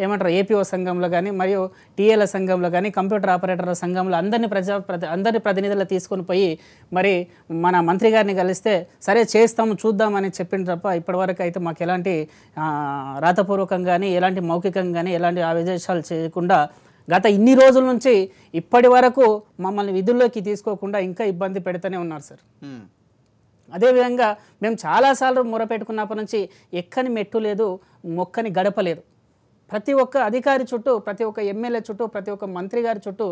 ఏమంటారు ఏపీఓ సంఘంలో కానీ మరియు టీఎల సంఘంలో కానీ కంప్యూటర్ ఆపరేటర్ల సంఘంలో అందరినీ ప్రజా అందరి ప్రతినిధులు తీసుకొని పోయి మరి మన మంత్రి గారిని కలిస్తే సరే చేస్తాము చూద్దామని చెప్పిన తప్ప ఇప్పటివరకు అయితే మాకు ఎలాంటి రాతపూర్వకంగా కానీ ఎలాంటి మౌఖికంగా కానీ ఎలాంటి ఆవేదేశాలు చేయకుండా గత ఇన్ని రోజుల నుంచి ఇప్పటి వరకు మమ్మల్ని విధుల్లోకి తీసుకోకుండా ఇంకా ఇబ్బంది పెడుతూనే ఉన్నారు సార్ అదేవిధంగా మేము చాలాసార్లు మొరపెట్టుకున్నప్పటి నుంచి ఎక్కని మెట్టు లేదు మొక్కని గడపలేదు ప్రతి ఒక్క అధికారి చుట్టూ ప్రతి ఒక్క ఎమ్మెల్యే చుట్టూ ప్రతి ఒక్క మంత్రి గారి చుట్టూ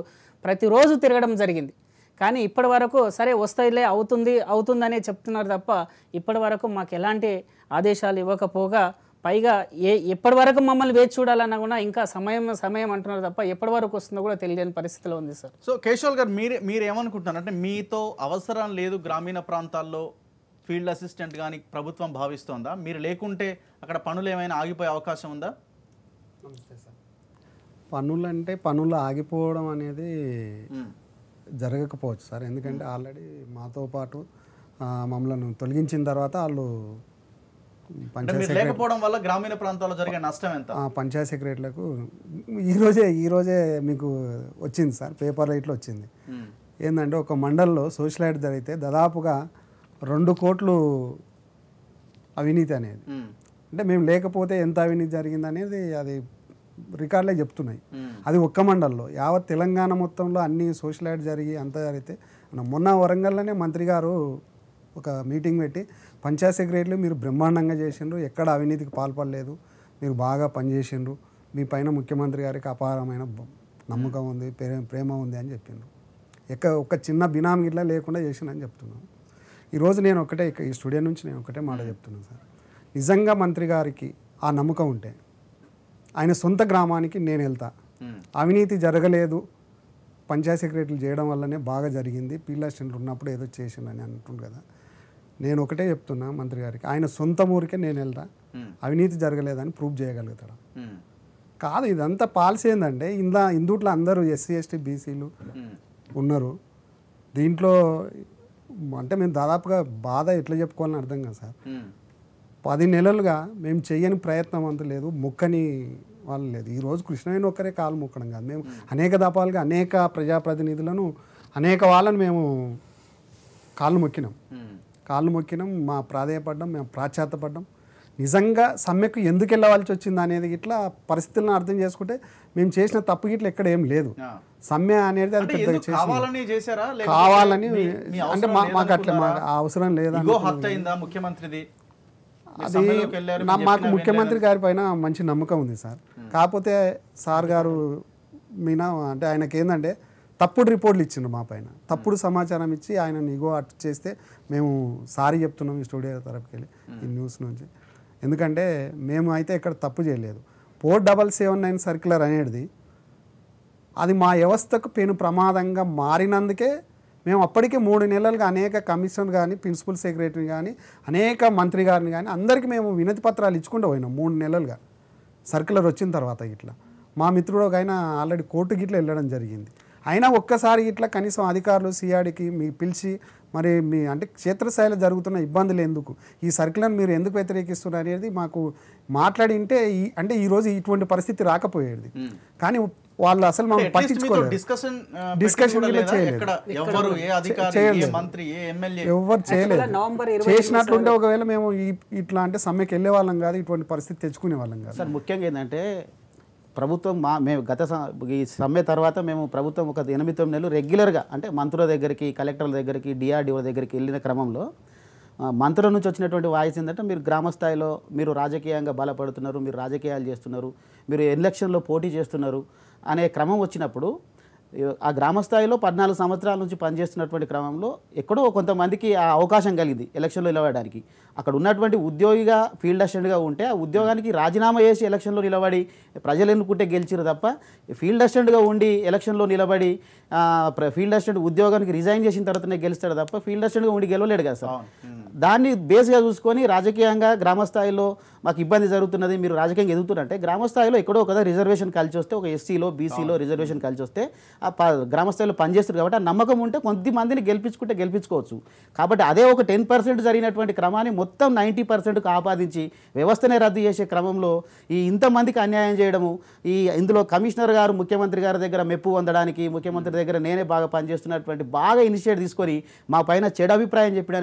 ప్రతిరోజు తిరగడం జరిగింది కానీ ఇప్పటి వరకు సరే వస్తాయిలే అవుతుంది అవుతుందనే చెప్తున్నారు తప్ప ఇప్పటి వరకు మాకు ఎలాంటి ఆదేశాలు ఇవ్వకపోగా పైగా ఏ ఎప్పటి వరకు మమ్మల్ని వేచి చూడాలన్నా కూడా ఇంకా సమయం సమయం అంటున్నారు తప్ప ఎప్పటి వరకు వస్తుందో కూడా తెలియని పరిస్థితిలో ఉంది సార్ సో కేశవల్ గారు మీరు మీరేమనుకుంటున్నారు అంటే మీతో అవసరం లేదు గ్రామీణ ప్రాంతాల్లో ఫీల్డ్ అసిస్టెంట్ కానీ ప్రభుత్వం భావిస్తోందా మీరు లేకుంటే అక్కడ పనులు ఏమైనా ఆగిపోయే అవకాశం ఉందా పనులు అంటే పనులు ఆగిపోవడం అనేది జరగకపోవచ్చు సార్ ఎందుకంటే ఆల్రెడీ మాతో పాటు మమ్మల్ని తొలగించిన తర్వాత వాళ్ళు లేకపోవడం వల్ల గ్రామీణ ప్రాంతాల్లో జరిగే నష్టం ఎంత పంచాయత్ సెక్రటరీలకు ఈరోజే ఈరోజే మీకు వచ్చింది సార్ పేపర్ ఇట్లా వచ్చింది ఏంటంటే ఒక మండల్లో సోషల్ యాడ్ జరిగితే దాదాపుగా రెండు కోట్లు అవినీతి అనేది అంటే మేము లేకపోతే ఎంత అవినీతి జరిగింది అనేది అది రికార్డులే చెప్తున్నాయి అది ఒక్క మండల్లో యావత్ తెలంగాణ మొత్తంలో అన్ని సోషల్ యాడ్ జరిగి అంత జరిగితే మొన్న వరంగల్లోనే మంత్రి గారు ఒక మీటింగ్ పెట్టి పంచాయత్ సెక్రటరీలు మీరు బ్రహ్మాండంగా చేసిండ్రు ఎక్కడ అవినీతికి పాల్పడలేదు మీరు బాగా పనిచేసిండ్రు మీ పైన ముఖ్యమంత్రి గారికి అపారమైన నమ్మకం ఉంది ప్రేమ ఉంది అని చెప్పిండ్రు ఎక్క ఒక చిన్న బినామీ ఇట్లా లేకుండా చేసిండని చెప్తున్నాను ఈరోజు నేను ఒకటే ఈ స్టూడియో నుంచి నేను ఒకటే మాట చెప్తున్నాను సార్ నిజంగా మంత్రి గారికి ఆ నమ్మకం ఉంటే ఆయన సొంత గ్రామానికి నేను వెళ్తా అవినీతి జరగలేదు పంచాయత్ సెక్రటరీలు చేయడం వల్లనే బాగా జరిగింది పిల్ల అసిస్టెంట్లు ఉన్నప్పుడు ఏదో చేసిందని అంటుండ్రు కదా నేను ఒకటే చెప్తున్నా మంత్రి గారికి ఆయన సొంత ఊరికే నేను వెళ్తా అవినీతి జరగలేదని ప్రూవ్ చేయగలుగుతాడు కాదు ఇదంతా పాలసీ ఏంటంటే ఇందా ఇందుట్లో అందరూ ఎస్సీ ఎస్టీ బీసీలు ఉన్నారు దీంట్లో అంటే మేము దాదాపుగా బాధ ఎట్లా చెప్పుకోవాలని అర్థం కాదు సార్ పది నెలలుగా మేము చేయని ప్రయత్నం అంత లేదు మొక్కని వాళ్ళు లేదు ఈరోజు కృష్ణవేణి ఒక్కరే కాలు మొక్కడం కాదు మేము అనేక దపాలుగా అనేక ప్రజాప్రతినిధులను అనేక వాళ్ళను మేము కాళ్ళు మొక్కినాం కాళ్ళు మొక్కినాం మా ప్రాధేయపడ్డం మేము ప్రాచ్యాతపడ్డం నిజంగా సమ్మెకు ఎందుకు వెళ్ళవలసి వచ్చింది అనేది ఇట్లా పరిస్థితులను అర్థం చేసుకుంటే మేము చేసిన తప్పు గిట్ల ఎక్కడ ఏం లేదు సమ్మె అనేది అది కావాలని అంటే మాకు అట్లా మాకు అవసరం లేదా ముఖ్యమంత్రిది అది మాకు ముఖ్యమంత్రి గారి పైన మంచి నమ్మకం ఉంది సార్ కాకపోతే సార్ గారు మీన అంటే ఆయనకి ఏంటంటే తప్పుడు రిపోర్ట్లు ఇచ్చిండ్రు మా పైన తప్పుడు సమాచారం ఇచ్చి ఆయన నిగో అట్ చేస్తే మేము సారీ చెప్తున్నాం ఈ స్టూడియో తరపుకి వెళ్ళి ఈ న్యూస్ నుంచి ఎందుకంటే మేము అయితే ఇక్కడ తప్పు చేయలేదు four double seven nine circular అనేది అది మా వ్యవస్థకు పెను ప్రమాదంగా మారినందుకే మేము అప్పటికే మూడు నెలలుగా అనేక కమిషన్ కానీ ప్రిన్సిపల్ సెక్రటరీని కానీ అనేక మంత్రి గారిని కానీ అందరికీ మేము వినతి పత్రాలు ఇచ్చుకుంటూ పోయినాం మూడు నెలలుగా సర్కులర్ వచ్చిన తర్వాత ఇట్లా మా మిత్రుడు ఒక ఆయన ఆల్రెడీ కోర్టు గిట్ల వెళ్ళడం జరిగింది అయినా ఒక్కసారి ఇట్లా కనీసం అధికారులు సిఆర్డికి మీ పిలిచి మరి మీ అంటే క్షేత్రస్థాయిలో జరుగుతున్న ఇబ్బందులు ఎందుకు ఈ సర్కులను మీరు ఎందుకు వ్యతిరేకిస్తున్నారు అనేది మాకు మాట్లాడింటే ఈ అంటే ఈరోజు ఇటువంటి పరిస్థితి రాకపోయేది కానీ వాళ్ళు అసలు మనం పట్టించుకోలేదు uh, ఎవరు చేయలేదు చేసినట్లుంటే ఒకవేళ మేము ఇట్లా అంటే సమ్మెకి వెళ్ళే వాళ్ళం కాదు ఇటువంటి పరిస్థితి తెచ్చుకునే వాళ్ళం కాదు సార్ ముఖ్యంగా ఏంటంటే ప్రభుత్వం మా మేము గత ఈ సమ్మె తర్వాత మేము ప్రభుత్వం ఒక ఎనిమిది తొమ్మిది నెలలు రెగ్యులర్గా అంటే మంత్రుల దగ్గరికి కలెక్టర్ల దగ్గరికి డిఆర్డిఓ దగ్గరికి వెళ్ళిన క్రమంలో మంత్రుల నుంచి వచ్చినటువంటి వాయిస్ ఏంటంటే మీరు గ్రామ స్థాయిలో మీరు రాజకీయంగా బలపడుతున్నారు మీరు రాజకీయాలు చేస్తున్నారు మీరు ఎలక్షన్లో పోటీ చేస్తున్నారు అనే క్రమం వచ్చినప్పుడు ఆ గ్రామస్థాయిలో పద్నాలుగు సంవత్సరాల నుంచి పనిచేస్తున్నటువంటి క్రమంలో ఎక్కడో కొంతమందికి ఆ అవకాశం కలిగింది ఎలక్షన్లో నిలబడడానికి అక్కడ ఉన్నటువంటి ఉద్యోగిగా ఫీల్డ్ అసిస్టెంట్గా ఉంటే ఆ ఉద్యోగానికి రాజీనామా చేసి ఎలక్షన్లో నిలబడి ప్రజలు ఎన్నుకుంటే గెలిచిరు తప్ప ఫీల్డ్ అసిస్టెంట్గా ఉండి ఎలక్షన్లో నిలబడి ఫీల్డ్ అసిస్టెంట్ ఉద్యోగానికి రిజైన్ చేసిన తర్వాతనే గెలుస్తాడు తప్ప ఫీల్డ్ అసిస్టెంట్గా ఉండి గెలవలేడు కదా సార్ దాన్ని బేస్గా చూసుకొని రాజకీయంగా గ్రామస్థాయిలో మాకు ఇబ్బంది జరుగుతున్నది మీరు రాజకీయంగా ఎదుగుతున్నారంటే గ్రామస్థాయిలో ఎక్కడో కదా రిజర్వేషన్ కలిసి వస్తే ఒక ఎస్సీలో బీసీలో రిజర్వేషన్ కలిసి వస్తే ఆ గ్రామస్థాయిలో పనిచేస్తారు కాబట్టి ఆ నమ్మకం ఉంటే కొద్ది మందిని గెలిపించుకుంటే గెలిపించుకోవచ్చు కాబట్టి అదే ఒక టెన్ పర్సెంట్ జరిగినటువంటి క్రమాన్ని మొత్తం నైంటీ పర్సెంట్కు ఆపాదించి వ్యవస్థనే రద్దు చేసే క్రమంలో ఈ ఇంతమందికి అన్యాయం చేయడము ఈ ఇందులో కమిషనర్ గారు ముఖ్యమంత్రి గారి దగ్గర మెప్పు పొందడానికి ముఖ్యమంత్రి దగ్గర నేనే బాగా పనిచేస్తున్నటువంటి బాగా ఇనిషియేట్ తీసుకొని మా పైన చెడు అభిప్రాయం చెప్పిన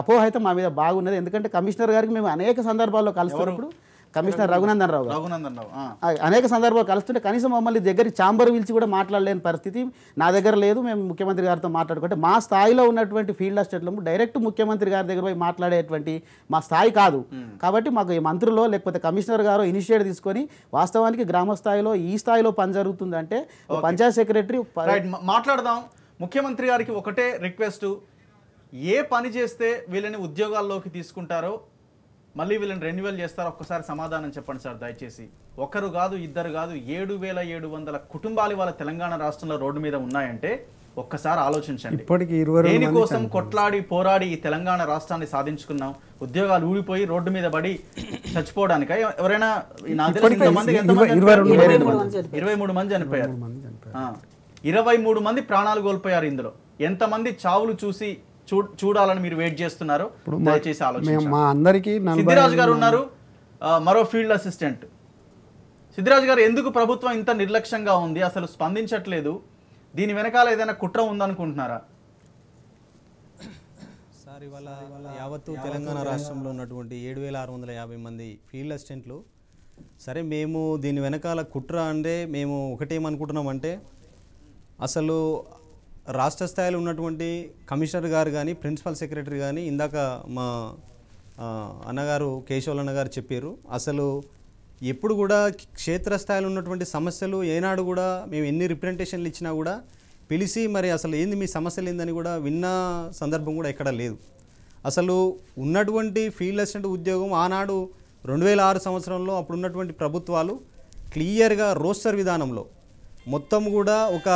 అపోహ అయితే మా మీద బాగున్నది ఎందుకంటే కమిషనర్ గారికి మేము అనేక సందర్భాల్లో కలిసినప్పుడు కమిషనర్ రఘునందన్ రావు రఘునందన్ రావు అనేక సందర్భాలు కలుస్తుంటే కనీసం మమ్మల్ని దగ్గర ఛాంబర్ పిలిచి కూడా మాట్లాడలేని పరిస్థితి నా దగ్గర లేదు మేము ముఖ్యమంత్రి గారితో మాట్లాడుకుంటే మా స్థాయిలో ఉన్నటువంటి ఫీల్డ్ అసిస్టెంట్లము డైరెక్ట్ ముఖ్యమంత్రి గారి దగ్గర పోయి మాట్లాడేటువంటి మా స్థాయి కాదు కాబట్టి మాకు ఈ మంత్రులో లేకపోతే కమిషనర్ గారు ఇనిషియేట్ తీసుకొని వాస్తవానికి గ్రామ స్థాయిలో ఈ స్థాయిలో పని జరుగుతుందంటే పంచాయత్ సెక్రటరీ మాట్లాడదాం ముఖ్యమంత్రి గారికి ఒకటే రిక్వెస్ట్ ఏ పని చేస్తే వీళ్ళని ఉద్యోగాల్లోకి తీసుకుంటారో మళ్ళీ వీళ్ళని రెన్యువల్ చేస్తారు ఒక్కసారి సమాధానం చెప్పండి సార్ దయచేసి ఒకరు కాదు ఇద్దరు కాదు ఏడు వేల ఏడు వందల కుటుంబాలు వాళ్ళ తెలంగాణ రాష్ట్రంలో రోడ్డు మీద ఉన్నాయంటే ఒక్కసారి ఆలోచించండి ఇప్పటికి దేనికోసం కొట్లాడి పోరాడి ఈ తెలంగాణ రాష్ట్రాన్ని సాధించుకున్నాం ఉద్యోగాలు ఊడిపోయి రోడ్డు మీద పడి చచ్చిపోవడానిక ఎవరైనా ఇరవై మూడు మంది చనిపోయారు ఇరవై మూడు మంది ప్రాణాలు కోల్పోయారు ఇందులో ఎంతమంది చావులు చూసి చూడాలని మీరు వెయిట్ చేస్తున్నారు దయచేసి ఆలోచించండి మా సిద్ధిరాజు గారు ఉన్నారు మరో ఫీల్డ్ అసిస్టెంట్ సిద్ధిరాజు గారు ఎందుకు ప్రభుత్వం ఇంత నిర్లక్ష్యంగా ఉంది అసలు స్పందించట్లేదు దీని వెనకాల ఏదైనా కుట్ర ఉందనుకుంటున్నారా సార్ ఇవాళ యావత్తు తెలంగాణ రాష్ట్రంలో ఉన్నటువంటి ఏడు వేల ఆరు వందల యాభై మంది ఫీల్డ్ అసిస్టెంట్లు సరే మేము దీని వెనకాల కుట్ర అంటే మేము ఒకటేమనుకుంటున్నామంటే అసలు రాష్ట్ర స్థాయిలో ఉన్నటువంటి కమిషనర్ గారు కానీ ప్రిన్సిపల్ సెక్రటరీ కానీ ఇందాక మా అన్నగారు కేశవుల అన్నగారు చెప్పారు అసలు ఎప్పుడు కూడా క్షేత్రస్థాయిలో ఉన్నటువంటి సమస్యలు ఏనాడు కూడా మేము ఎన్ని రిప్రజెంటేషన్లు ఇచ్చినా కూడా పిలిచి మరి అసలు ఏంది మీ సమస్యలు ఏందని కూడా విన్న సందర్భం కూడా ఎక్కడా లేదు అసలు ఉన్నటువంటి ఫీల్డ్ అసిస్టెంట్ ఉద్యోగం ఆనాడు రెండు వేల ఆరు సంవత్సరంలో ప్రభుత్వాలు క్లియర్గా రోస్టర్ విధానంలో మొత్తం కూడా ఒక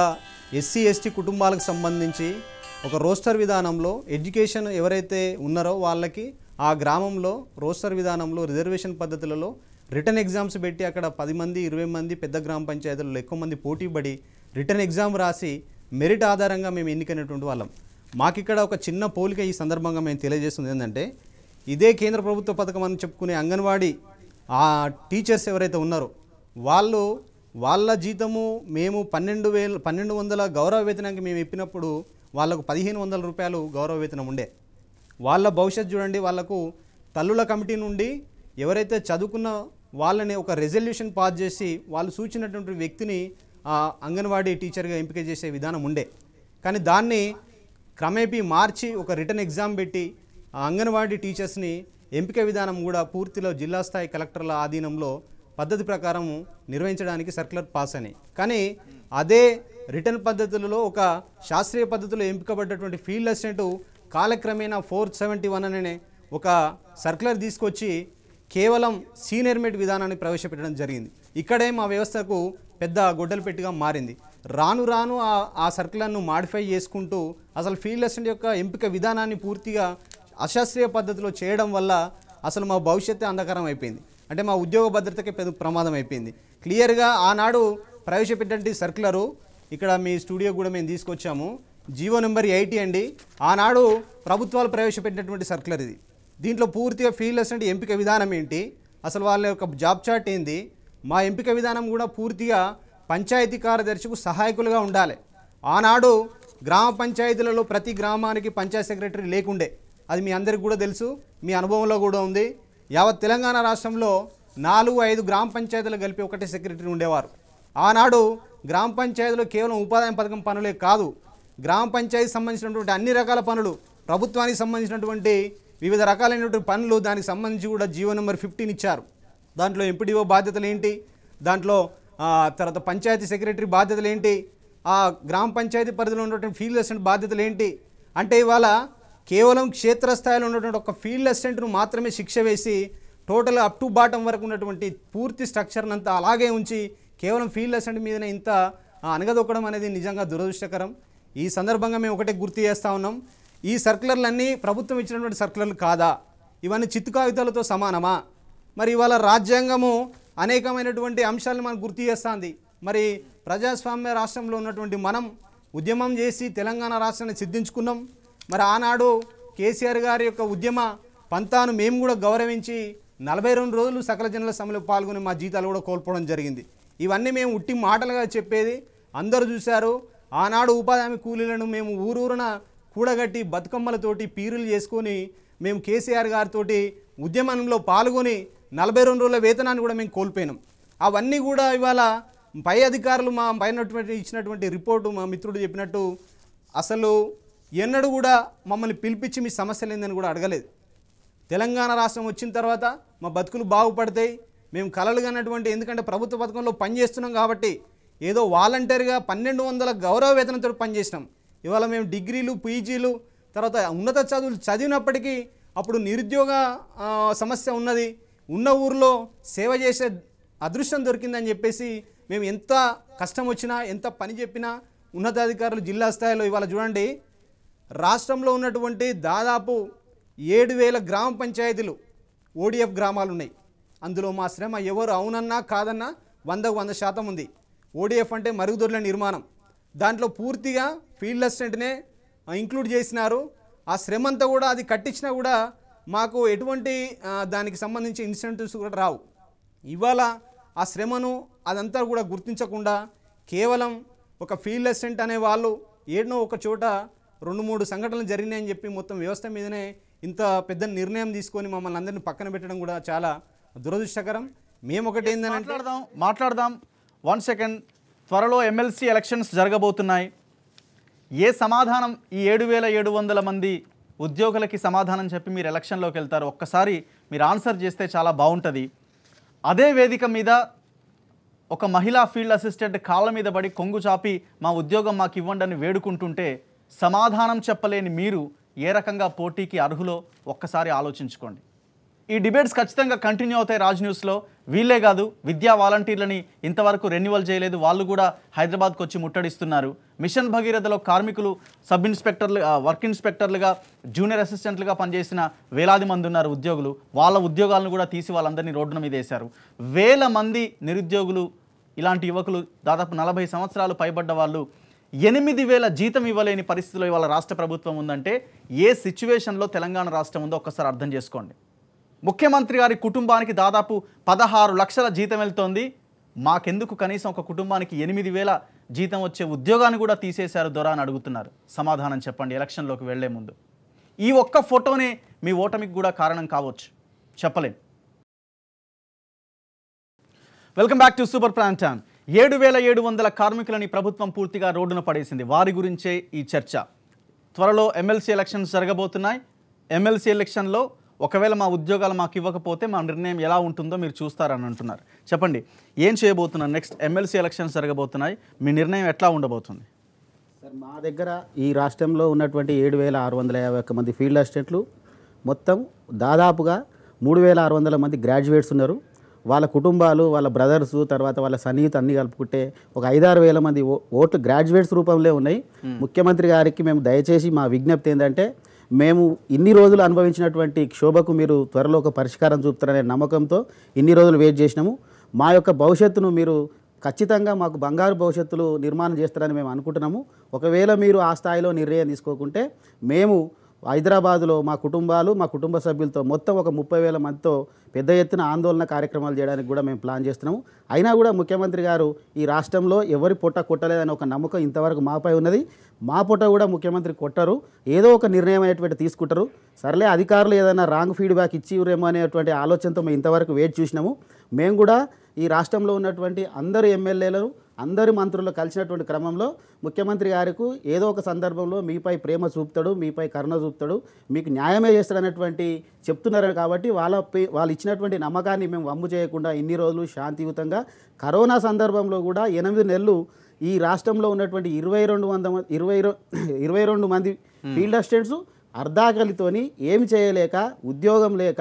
ఎస్సీ ఎస్టీ కుటుంబాలకు సంబంధించి ఒక రోస్టర్ విధానంలో ఎడ్యుకేషన్ ఎవరైతే ఉన్నారో వాళ్ళకి ఆ గ్రామంలో రోస్టర్ విధానంలో రిజర్వేషన్ పద్ధతులలో రిటర్న్ ఎగ్జామ్స్ పెట్టి అక్కడ పది మంది ఇరవై మంది పెద్ద గ్రామ పంచాయతీలలో ఎక్కువ మంది పోటీపడి రిటర్న్ ఎగ్జామ్ రాసి మెరిట్ ఆధారంగా మేము ఎన్నికైనటువంటి వాళ్ళం మాకిక్కడ ఒక చిన్న పోలిక ఈ సందర్భంగా మేము తెలియజేస్తుంది ఏంటంటే ఇదే కేంద్ర ప్రభుత్వ పథకం అని చెప్పుకునే అంగన్వాడీ ఆ టీచర్స్ ఎవరైతే ఉన్నారో వాళ్ళు వాళ్ళ జీతము మేము పన్నెండు వేలు పన్నెండు వందల గౌరవ వేతనానికి మేము ఇప్పినప్పుడు వాళ్ళకు పదిహేను వందల రూపాయలు గౌరవ వేతనం ఉండే వాళ్ళ భవిష్యత్తు చూడండి వాళ్ళకు తల్లుల కమిటీ నుండి ఎవరైతే చదువుకున్న వాళ్ళని ఒక రెజల్యూషన్ పాస్ చేసి వాళ్ళు సూచినటువంటి వ్యక్తిని అంగన్వాడీ టీచర్గా ఎంపిక చేసే విధానం ఉండే కానీ దాన్ని క్రమేపీ మార్చి ఒక రిటర్న్ ఎగ్జామ్ పెట్టి ఆ అంగన్వాడీ టీచర్స్ని ఎంపిక విధానం కూడా పూర్తిలో జిల్లా స్థాయి కలెక్టర్ల ఆధీనంలో పద్ధతి ప్రకారం నిర్వహించడానికి సర్క్యులర్ పాస్ అని కానీ అదే రిటర్న్ పద్ధతులలో ఒక శాస్త్రీయ పద్ధతిలో ఎంపికబడ్డటువంటి ఫీల్డ్ అసిస్టెంట్ కాలక్రమేణా ఫోర్ సెవెంటీ వన్ అనే ఒక సర్క్యులర్ తీసుకొచ్చి కేవలం సీనియర్ మేట్ విధానాన్ని ప్రవేశపెట్టడం జరిగింది ఇక్కడే మా వ్యవస్థకు పెద్ద గొడ్డలు పెట్టిగా మారింది రాను రాను ఆ సర్కులర్ను మాడిఫై చేసుకుంటూ అసలు ఫీల్డ్ అసిస్టెంట్ యొక్క ఎంపిక విధానాన్ని పూర్తిగా అశాస్త్రీయ పద్ధతిలో చేయడం వల్ల అసలు మా భవిష్యత్తే అంధకారం అయిపోయింది అంటే మా ఉద్యోగ భద్రతకి పెద్ద ప్రమాదం అయిపోయింది క్లియర్గా ఆనాడు ప్రవేశపెట్టినటువంటి సర్కులరు ఇక్కడ మీ స్టూడియో కూడా మేము తీసుకొచ్చాము జీవో నెంబర్ ఎయిటీ అండి ఆనాడు ప్రభుత్వాలు ప్రవేశపెట్టినటువంటి సర్కులర్ ఇది దీంట్లో పూర్తిగా ఫీల్డ్స్ అంటే ఎంపిక విధానం ఏంటి అసలు వాళ్ళ యొక్క జాబ్ చార్ట్ ఏంది మా ఎంపిక విధానం కూడా పూర్తిగా పంచాయతీ కార్యదర్శికు సహాయకులుగా ఉండాలి ఆనాడు గ్రామ పంచాయతీలలో ప్రతి గ్రామానికి పంచాయతీ సెక్రటరీ లేకుండే అది మీ అందరికి కూడా తెలుసు మీ అనుభవంలో కూడా ఉంది యావత్ తెలంగాణ రాష్ట్రంలో నాలుగు ఐదు గ్రామ పంచాయతీలు కలిపి ఒకటే సెక్రటరీ ఉండేవారు ఆనాడు గ్రామ పంచాయతీలు కేవలం ఉపాధి పథకం పనులే కాదు గ్రామ పంచాయతీ సంబంధించినటువంటి అన్ని రకాల పనులు ప్రభుత్వానికి సంబంధించినటువంటి వివిధ రకాలైనటువంటి పనులు దానికి సంబంధించి కూడా జీవో నెంబర్ ఫిఫ్టీన్ ఇచ్చారు దాంట్లో ఎంపీడీఓ బాధ్యతలు ఏంటి దాంట్లో తర్వాత పంచాయతీ సెక్రటరీ బాధ్యతలు ఏంటి ఆ గ్రామ పంచాయతీ పరిధిలో ఉన్నటువంటి ఫీల్డ్ అసెంట్ బాధ్యతలు ఏంటి అంటే ఇవాళ కేవలం క్షేత్రస్థాయిలో ఉన్నటువంటి ఒక ఫీల్డ్ అసిస్టెంట్ను మాత్రమే శిక్ష వేసి టోటల్ అప్ టు బాటం వరకు ఉన్నటువంటి పూర్తి స్ట్రక్చర్ని అంతా అలాగే ఉంచి కేవలం ఫీల్డ్ అసిస్టెంట్ మీదనే ఇంత అనగదొక్కడం అనేది నిజంగా దురదృష్టకరం ఈ సందర్భంగా మేము ఒకటే గుర్తు చేస్తూ ఉన్నాం ఈ సర్కులర్లన్నీ ప్రభుత్వం ఇచ్చినటువంటి సర్కులర్లు కాదా ఇవన్నీ చిత్తు కాగితాలతో సమానమా మరి ఇవాళ రాజ్యాంగము అనేకమైనటువంటి అంశాలను మనం గుర్తు చేస్తుంది మరి ప్రజాస్వామ్య రాష్ట్రంలో ఉన్నటువంటి మనం ఉద్యమం చేసి తెలంగాణ రాష్ట్రాన్ని సిద్ధించుకున్నాం మరి ఆనాడు కేసీఆర్ గారి యొక్క ఉద్యమ పంతాను మేము కూడా గౌరవించి నలభై రెండు రోజులు సకల జనుల సమ్మెలో పాల్గొని మా జీతాలు కూడా కోల్పోవడం జరిగింది ఇవన్నీ మేము ఉట్టి మాటలుగా చెప్పేది అందరూ చూశారు ఆనాడు ఉపాధి హామీ కూలీలను మేము ఊరూరున కూడగట్టి బతుకమ్మలతోటి పీరులు చేసుకొని మేము కేసీఆర్ గారితో ఉద్యమంలో పాల్గొని నలభై రెండు రోజుల వేతనాన్ని కూడా మేము కోల్పోయినాం అవన్నీ కూడా ఇవాళ పై అధికారులు మా పైన ఇచ్చినటువంటి రిపోర్టు మా మిత్రుడు చెప్పినట్టు అసలు ఎన్నడూ కూడా మమ్మల్ని పిలిపించి మీ సమస్య లేదని కూడా అడగలేదు తెలంగాణ రాష్ట్రం వచ్చిన తర్వాత మా బతుకులు బాగుపడతాయి మేము కలలు కానటువంటి ఎందుకంటే ప్రభుత్వ పథకంలో పనిచేస్తున్నాం కాబట్టి ఏదో వాలంటీర్గా పన్నెండు వందల గౌరవ వేతనంతో పనిచేసినాం ఇవాళ మేము డిగ్రీలు పీజీలు తర్వాత ఉన్నత చదువులు చదివినప్పటికీ అప్పుడు నిరుద్యోగ సమస్య ఉన్నది ఉన్న ఊరిలో సేవ చేసే అదృష్టం దొరికిందని చెప్పేసి మేము ఎంత కష్టం వచ్చినా ఎంత పని చెప్పినా ఉన్నతాధికారులు జిల్లా స్థాయిలో ఇవాళ చూడండి రాష్ట్రంలో ఉన్నటువంటి దాదాపు ఏడు వేల గ్రామ పంచాయతీలు ఓడిఎఫ్ గ్రామాలు ఉన్నాయి అందులో మా శ్రమ ఎవరు అవునన్నా కాదన్నా వందకు వంద శాతం ఉంది ఓడిఎఫ్ అంటే మరుగుదొడ్ల నిర్మాణం దాంట్లో పూర్తిగా ఫీల్డ్ అసిస్టెంట్నే ఇంక్లూడ్ చేసినారు ఆ శ్రమ అంతా కూడా అది కట్టించినా కూడా మాకు ఎటువంటి దానికి సంబంధించి ఇన్సెంటివ్స్ కూడా రావు ఇవాళ ఆ శ్రమను అదంతా కూడా గుర్తించకుండా కేవలం ఒక ఫీల్డ్ అసిస్టెంట్ అనే వాళ్ళు ఏడనో ఒక చోట రెండు మూడు సంఘటనలు జరిగినాయని చెప్పి మొత్తం వ్యవస్థ మీదనే ఇంత పెద్ద నిర్ణయం తీసుకొని మమ్మల్ని అందరినీ పక్కన పెట్టడం కూడా చాలా దురదృష్టకరం మేము ఒకటి ఏంటంటే మాట్లాడదాం మాట్లాడదాం వన్ సెకండ్ త్వరలో ఎమ్మెల్సీ ఎలక్షన్స్ జరగబోతున్నాయి ఏ సమాధానం ఈ ఏడు వేల ఏడు వందల మంది ఉద్యోగులకి సమాధానం చెప్పి మీరు ఎలక్షన్లోకి వెళ్తారు ఒక్కసారి మీరు ఆన్సర్ చేస్తే చాలా బాగుంటుంది అదే వేదిక మీద ఒక మహిళా ఫీల్డ్ అసిస్టెంట్ కాళ్ళ మీద పడి కొంగు చాపి మా ఉద్యోగం మాకు ఇవ్వండి అని వేడుకుంటుంటే సమాధానం చెప్పలేని మీరు ఏ రకంగా పోటీకి అర్హులో ఒక్కసారి ఆలోచించుకోండి ఈ డిబేట్స్ ఖచ్చితంగా కంటిన్యూ అవుతాయి రాజ్ న్యూస్లో వీళ్ళే కాదు విద్యా వాలంటీర్లని ఇంతవరకు రెన్యువల్ చేయలేదు వాళ్ళు కూడా హైదరాబాద్కు వచ్చి ముట్టడిస్తున్నారు మిషన్ భగీరథలో కార్మికులు సబ్ ఇన్స్పెక్టర్లు వర్క్ ఇన్స్పెక్టర్లుగా జూనియర్ అసిస్టెంట్లుగా పనిచేసిన వేలాది మంది ఉన్నారు ఉద్యోగులు వాళ్ళ ఉద్యోగాలను కూడా తీసి వాళ్ళందరినీ రోడ్డున మీద వేశారు వేల మంది నిరుద్యోగులు ఇలాంటి యువకులు దాదాపు నలభై సంవత్సరాలు పైబడ్డ వాళ్ళు ఎనిమిది వేల జీతం ఇవ్వలేని పరిస్థితిలో ఇవాళ రాష్ట్ర ప్రభుత్వం ఉందంటే ఏ సిచ్యువేషన్లో తెలంగాణ రాష్ట్రం ఉందో ఒక్కసారి అర్థం చేసుకోండి ముఖ్యమంత్రి గారి కుటుంబానికి దాదాపు పదహారు లక్షల జీతం వెళ్తోంది మాకెందుకు కనీసం ఒక కుటుంబానికి ఎనిమిది వేల జీతం వచ్చే ఉద్యోగాన్ని కూడా తీసేశారు దొర అని అడుగుతున్నారు సమాధానం చెప్పండి ఎలక్షన్లోకి వెళ్లే ముందు ఈ ఒక్క ఫోటోనే మీ ఓటమికి కూడా కారణం కావచ్చు చెప్పలేం వెల్కమ్ బ్యాక్ టు సూపర్ ప్రాంతాన్ ఏడు వేల ఏడు వందల కార్మికులని ప్రభుత్వం పూర్తిగా రోడ్డున పడేసింది వారి గురించే ఈ చర్చ త్వరలో ఎమ్మెల్సీ ఎలక్షన్స్ జరగబోతున్నాయి ఎమ్మెల్సీ ఎలక్షన్లో ఒకవేళ మా ఉద్యోగాలు మాకు ఇవ్వకపోతే మా నిర్ణయం ఎలా ఉంటుందో మీరు చూస్తారని అంటున్నారు చెప్పండి ఏం చేయబోతున్నారు నెక్స్ట్ ఎమ్మెల్సీ ఎలక్షన్స్ జరగబోతున్నాయి మీ నిర్ణయం ఎట్లా ఉండబోతుంది సార్ మా దగ్గర ఈ రాష్ట్రంలో ఉన్నటువంటి ఏడు వేల ఆరు వందల యాభై ఒక్క మంది ఫీల్డ్ అసిస్టెంట్లు మొత్తం దాదాపుగా మూడు వేల ఆరు వందల మంది గ్రాడ్యుయేట్స్ ఉన్నారు వాళ్ళ కుటుంబాలు వాళ్ళ బ్రదర్స్ తర్వాత వాళ్ళ సన్నిహితులు అన్ని కలుపుకుంటే ఒక ఐదారు వేల మంది ఓట్లు గ్రాడ్యుయేట్స్ రూపంలో ఉన్నాయి ముఖ్యమంత్రి గారికి మేము దయచేసి మా విజ్ఞప్తి ఏంటంటే మేము ఇన్ని రోజులు అనుభవించినటువంటి క్షోభకు మీరు త్వరలో ఒక పరిష్కారం చూపుతారనే నమ్మకంతో ఇన్ని రోజులు వెయిట్ చేసినాము మా యొక్క భవిష్యత్తును మీరు ఖచ్చితంగా మాకు బంగారు భవిష్యత్తులు నిర్మాణం చేస్తారని మేము అనుకుంటున్నాము ఒకవేళ మీరు ఆ స్థాయిలో నిర్ణయం తీసుకోకుంటే మేము హైదరాబాదులో మా కుటుంబాలు మా కుటుంబ సభ్యులతో మొత్తం ఒక ముప్పై వేల మందితో పెద్ద ఎత్తున ఆందోళన కార్యక్రమాలు చేయడానికి కూడా మేము ప్లాన్ చేస్తున్నాము అయినా కూడా ముఖ్యమంత్రి గారు ఈ రాష్ట్రంలో ఎవరి పొట్ట కొట్టలేదని ఒక నమ్మకం ఇంతవరకు మాపై ఉన్నది మా పొట్ట కూడా ముఖ్యమంత్రి కొట్టరు ఏదో ఒక నిర్ణయం అనేటువంటి తీసుకుంటారు సర్లే అధికారులు ఏదైనా రాంగ్ ఫీడ్బ్యాక్ ఇచ్చిరేమో అనేటువంటి ఆలోచనతో మేము ఇంతవరకు వెయిట్ చూసినాము మేము కూడా ఈ రాష్ట్రంలో ఉన్నటువంటి అందరు ఎమ్మెల్యేలను అందరి మంత్రులు కలిసినటువంటి క్రమంలో ముఖ్యమంత్రి గారికి ఏదో ఒక సందర్భంలో మీపై ప్రేమ చూపుతాడు మీపై కరుణ చూపుతాడు మీకు న్యాయమే చేస్తాడనేటువంటి చెప్తున్నారు కాబట్టి వాళ్ళ వాళ్ళు ఇచ్చినటువంటి నమ్మకాన్ని మేము వమ్ము చేయకుండా ఇన్ని రోజులు శాంతియుతంగా కరోనా సందర్భంలో కూడా ఎనిమిది నెలలు ఈ రాష్ట్రంలో ఉన్నటువంటి ఇరవై రెండు వంద ఇరవై ఇరవై రెండు మంది hmm. ఫీల్డ్ అసిస్టెంట్స్ అర్ధాకలితోని ఏమి చేయలేక ఉద్యోగం లేక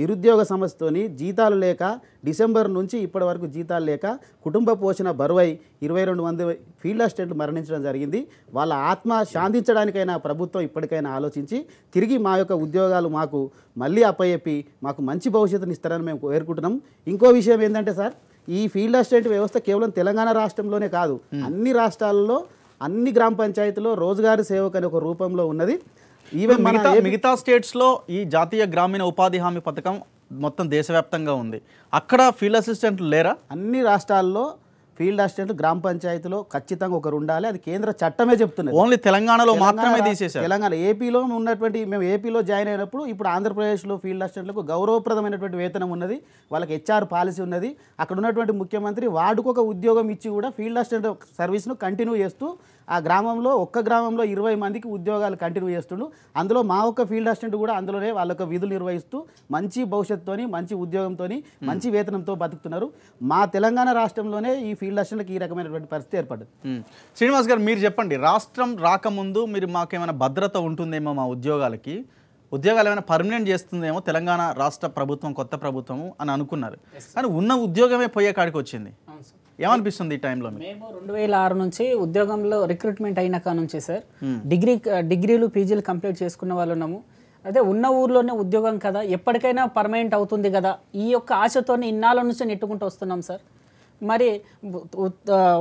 నిరుద్యోగ సమస్యతోని జీతాలు లేక డిసెంబర్ నుంచి ఇప్పటి వరకు జీతాలు లేక కుటుంబ పోషణ బరువై ఇరవై రెండు మంది ఫీల్డ్ అసిస్టెంట్లు మరణించడం జరిగింది వాళ్ళ ఆత్మ శాంతించడానికైనా ప్రభుత్వం ఇప్పటికైనా ఆలోచించి తిరిగి మా యొక్క ఉద్యోగాలు మాకు మళ్ళీ అప్పయ్యప్పి మాకు మంచి భవిష్యత్తుని ఇస్తారని మేము కోరుకుంటున్నాం ఇంకో విషయం ఏంటంటే సార్ ఈ ఫీల్డ్ అసిస్టెంట్ వ్యవస్థ కేవలం తెలంగాణ రాష్ట్రంలోనే కాదు అన్ని రాష్ట్రాల్లో అన్ని గ్రామ పంచాయతీలో రోజుగారు సేవకు అనే ఒక రూపంలో ఉన్నది ఈవెన్ మిగతా మిగతా స్టేట్స్లో ఈ జాతీయ గ్రామీణ ఉపాధి హామీ పథకం మొత్తం దేశవ్యాప్తంగా ఉంది అక్కడ ఫీల్డ్ అసిస్టెంట్లు లేరా అన్ని రాష్ట్రాల్లో ఫీల్డ్ అసిస్టెంట్ గ్రామ పంచాయతీలో ఖచ్చితంగా ఒకరు ఉండాలి అది కేంద్ర చట్టమే చెప్తున్నారు ఓన్లీ తెలంగాణలో మాత్రమే తీసేసారు తెలంగాణ ఏపీలో ఉన్నటువంటి మేము ఏపీలో జాయిన్ అయినప్పుడు ఇప్పుడు ఆంధ్రప్రదేశ్లో ఫీల్డ్ అసిస్టెంట్లకు గౌరవప్రదమైనటువంటి వేతనం ఉన్నది వాళ్ళకి హెచ్ఆర్ పాలసీ ఉన్నది అక్కడ ఉన్నటువంటి ముఖ్యమంత్రి వాడుకు ఒక ఉద్యోగం ఇచ్చి కూడా ఫీల్డ్ అసిస్టెంట్ సర్వీస్ను కంటిన్యూ చేస్తూ ఆ గ్రామంలో ఒక్క గ్రామంలో ఇరవై మందికి ఉద్యోగాలు కంటిన్యూ చేస్తుండు అందులో మా ఒక్క ఫీల్డ్ అసిస్టెంట్ కూడా అందులోనే వాళ్ళ యొక్క విధులు నిర్వహిస్తూ మంచి భవిష్యత్తుతో మంచి ఉద్యోగంతో hmm. మంచి వేతనంతో బతుకుతున్నారు మా తెలంగాణ రాష్ట్రంలోనే ఈ ఫీల్డ్ అసిస్టెంట్కి ఈ రకమైనటువంటి పరిస్థితి ఏర్పడింది hmm. శ్రీనివాస్ గారు మీరు చెప్పండి రాష్ట్రం రాకముందు మీరు మాకేమైనా భద్రత ఉంటుందేమో మా ఉద్యోగాలకి ఉద్యోగాలు ఏమైనా పర్మనెంట్ చేస్తుందేమో తెలంగాణ రాష్ట్ర ప్రభుత్వం కొత్త ప్రభుత్వం అని అనుకున్నారు కానీ ఉన్న ఉద్యోగమే పోయే కాడికి వచ్చింది ఏమనిపిస్తుంది ఈ టైంలో మేము రెండు వేల ఆరు నుంచి ఉద్యోగంలో రిక్రూట్మెంట్ అయినాక నుంచి సార్ డిగ్రీ డిగ్రీలు పీజీలు కంప్లీట్ చేసుకున్న వాళ్ళు ఉన్నాము అదే ఉన్న ఊర్లోనే ఉద్యోగం కదా ఎప్పటికైనా పర్మనెంట్ అవుతుంది కదా ఈ యొక్క ఆశతోనే ఇన్నాళ్ళ నుంచి నెట్టుకుంటూ వస్తున్నాం సార్ మరి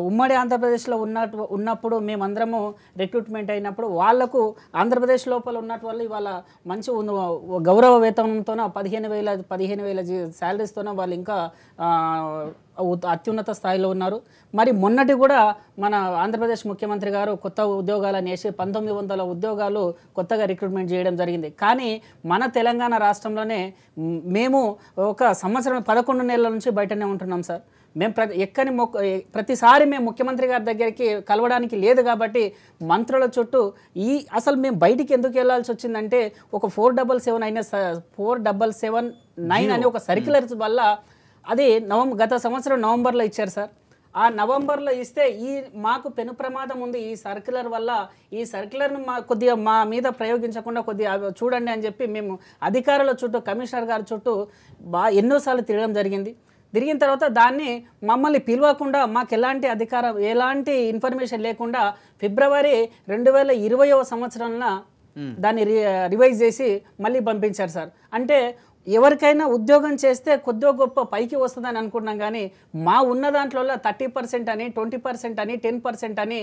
ఉమ్మడి ఆంధ్రప్రదేశ్లో ఉన్న ఉన్నప్పుడు మేమందరము రిక్రూట్మెంట్ అయినప్పుడు వాళ్లకు ఆంధ్రప్రదేశ్ లోపల ఉన్నట్టు వాళ్ళు ఇవాళ మంచి గౌరవ వేతనంతోనో పదిహేను వేల పదిహేను వేల శాలరీస్తోనో వాళ్ళు ఇంకా అత్యున్నత స్థాయిలో ఉన్నారు మరి మొన్నటి కూడా మన ఆంధ్రప్రదేశ్ ముఖ్యమంత్రి గారు కొత్త ఉద్యోగాలు అనేసి పంతొమ్మిది వందల ఉద్యోగాలు కొత్తగా రిక్రూట్మెంట్ చేయడం జరిగింది కానీ మన తెలంగాణ రాష్ట్రంలోనే మేము ఒక సంవత్సరం పదకొండు నెలల నుంచి బయటనే ఉంటున్నాం సార్ మేము ప్ర ఎక్కని మొక్క ప్రతిసారి మేము ముఖ్యమంత్రి గారి దగ్గరికి కలవడానికి లేదు కాబట్టి మంత్రుల చుట్టూ ఈ అసలు మేము బయటికి ఎందుకు వెళ్ళాల్సి వచ్చిందంటే ఒక ఫోర్ డబల్ సెవెన్ అయిన ఫోర్ డబల్ సెవెన్ నైన్ అనే ఒక సర్క్యులర్ వల్ల అది నవంబర్ గత సంవత్సరం నవంబర్లో ఇచ్చారు సార్ ఆ నవంబర్లో ఇస్తే ఈ మాకు పెను ప్రమాదం ఉంది ఈ సర్క్యులర్ వల్ల ఈ సర్క్యులర్ను మా కొద్దిగా మా మీద ప్రయోగించకుండా కొద్దిగా చూడండి అని చెప్పి మేము అధికారుల చుట్టూ కమిషనర్ గారి చుట్టూ బా ఎన్నోసార్లు తిరగడం జరిగింది తిరిగిన తర్వాత దాన్ని మమ్మల్ని పిలవకుండా మాకు ఎలాంటి అధికారం ఎలాంటి ఇన్ఫర్మేషన్ లేకుండా ఫిబ్రవరి రెండు వేల ఇరవయో సంవత్సరంలో దాన్ని రివైజ్ చేసి మళ్ళీ పంపించారు సార్ అంటే ఎవరికైనా ఉద్యోగం చేస్తే కొద్దో గొప్ప పైకి వస్తుందని అనుకున్నాం కానీ మా ఉన్న దాంట్లో థర్టీ పర్సెంట్ అని ట్వంటీ పర్సెంట్ అని టెన్ పర్సెంట్ అని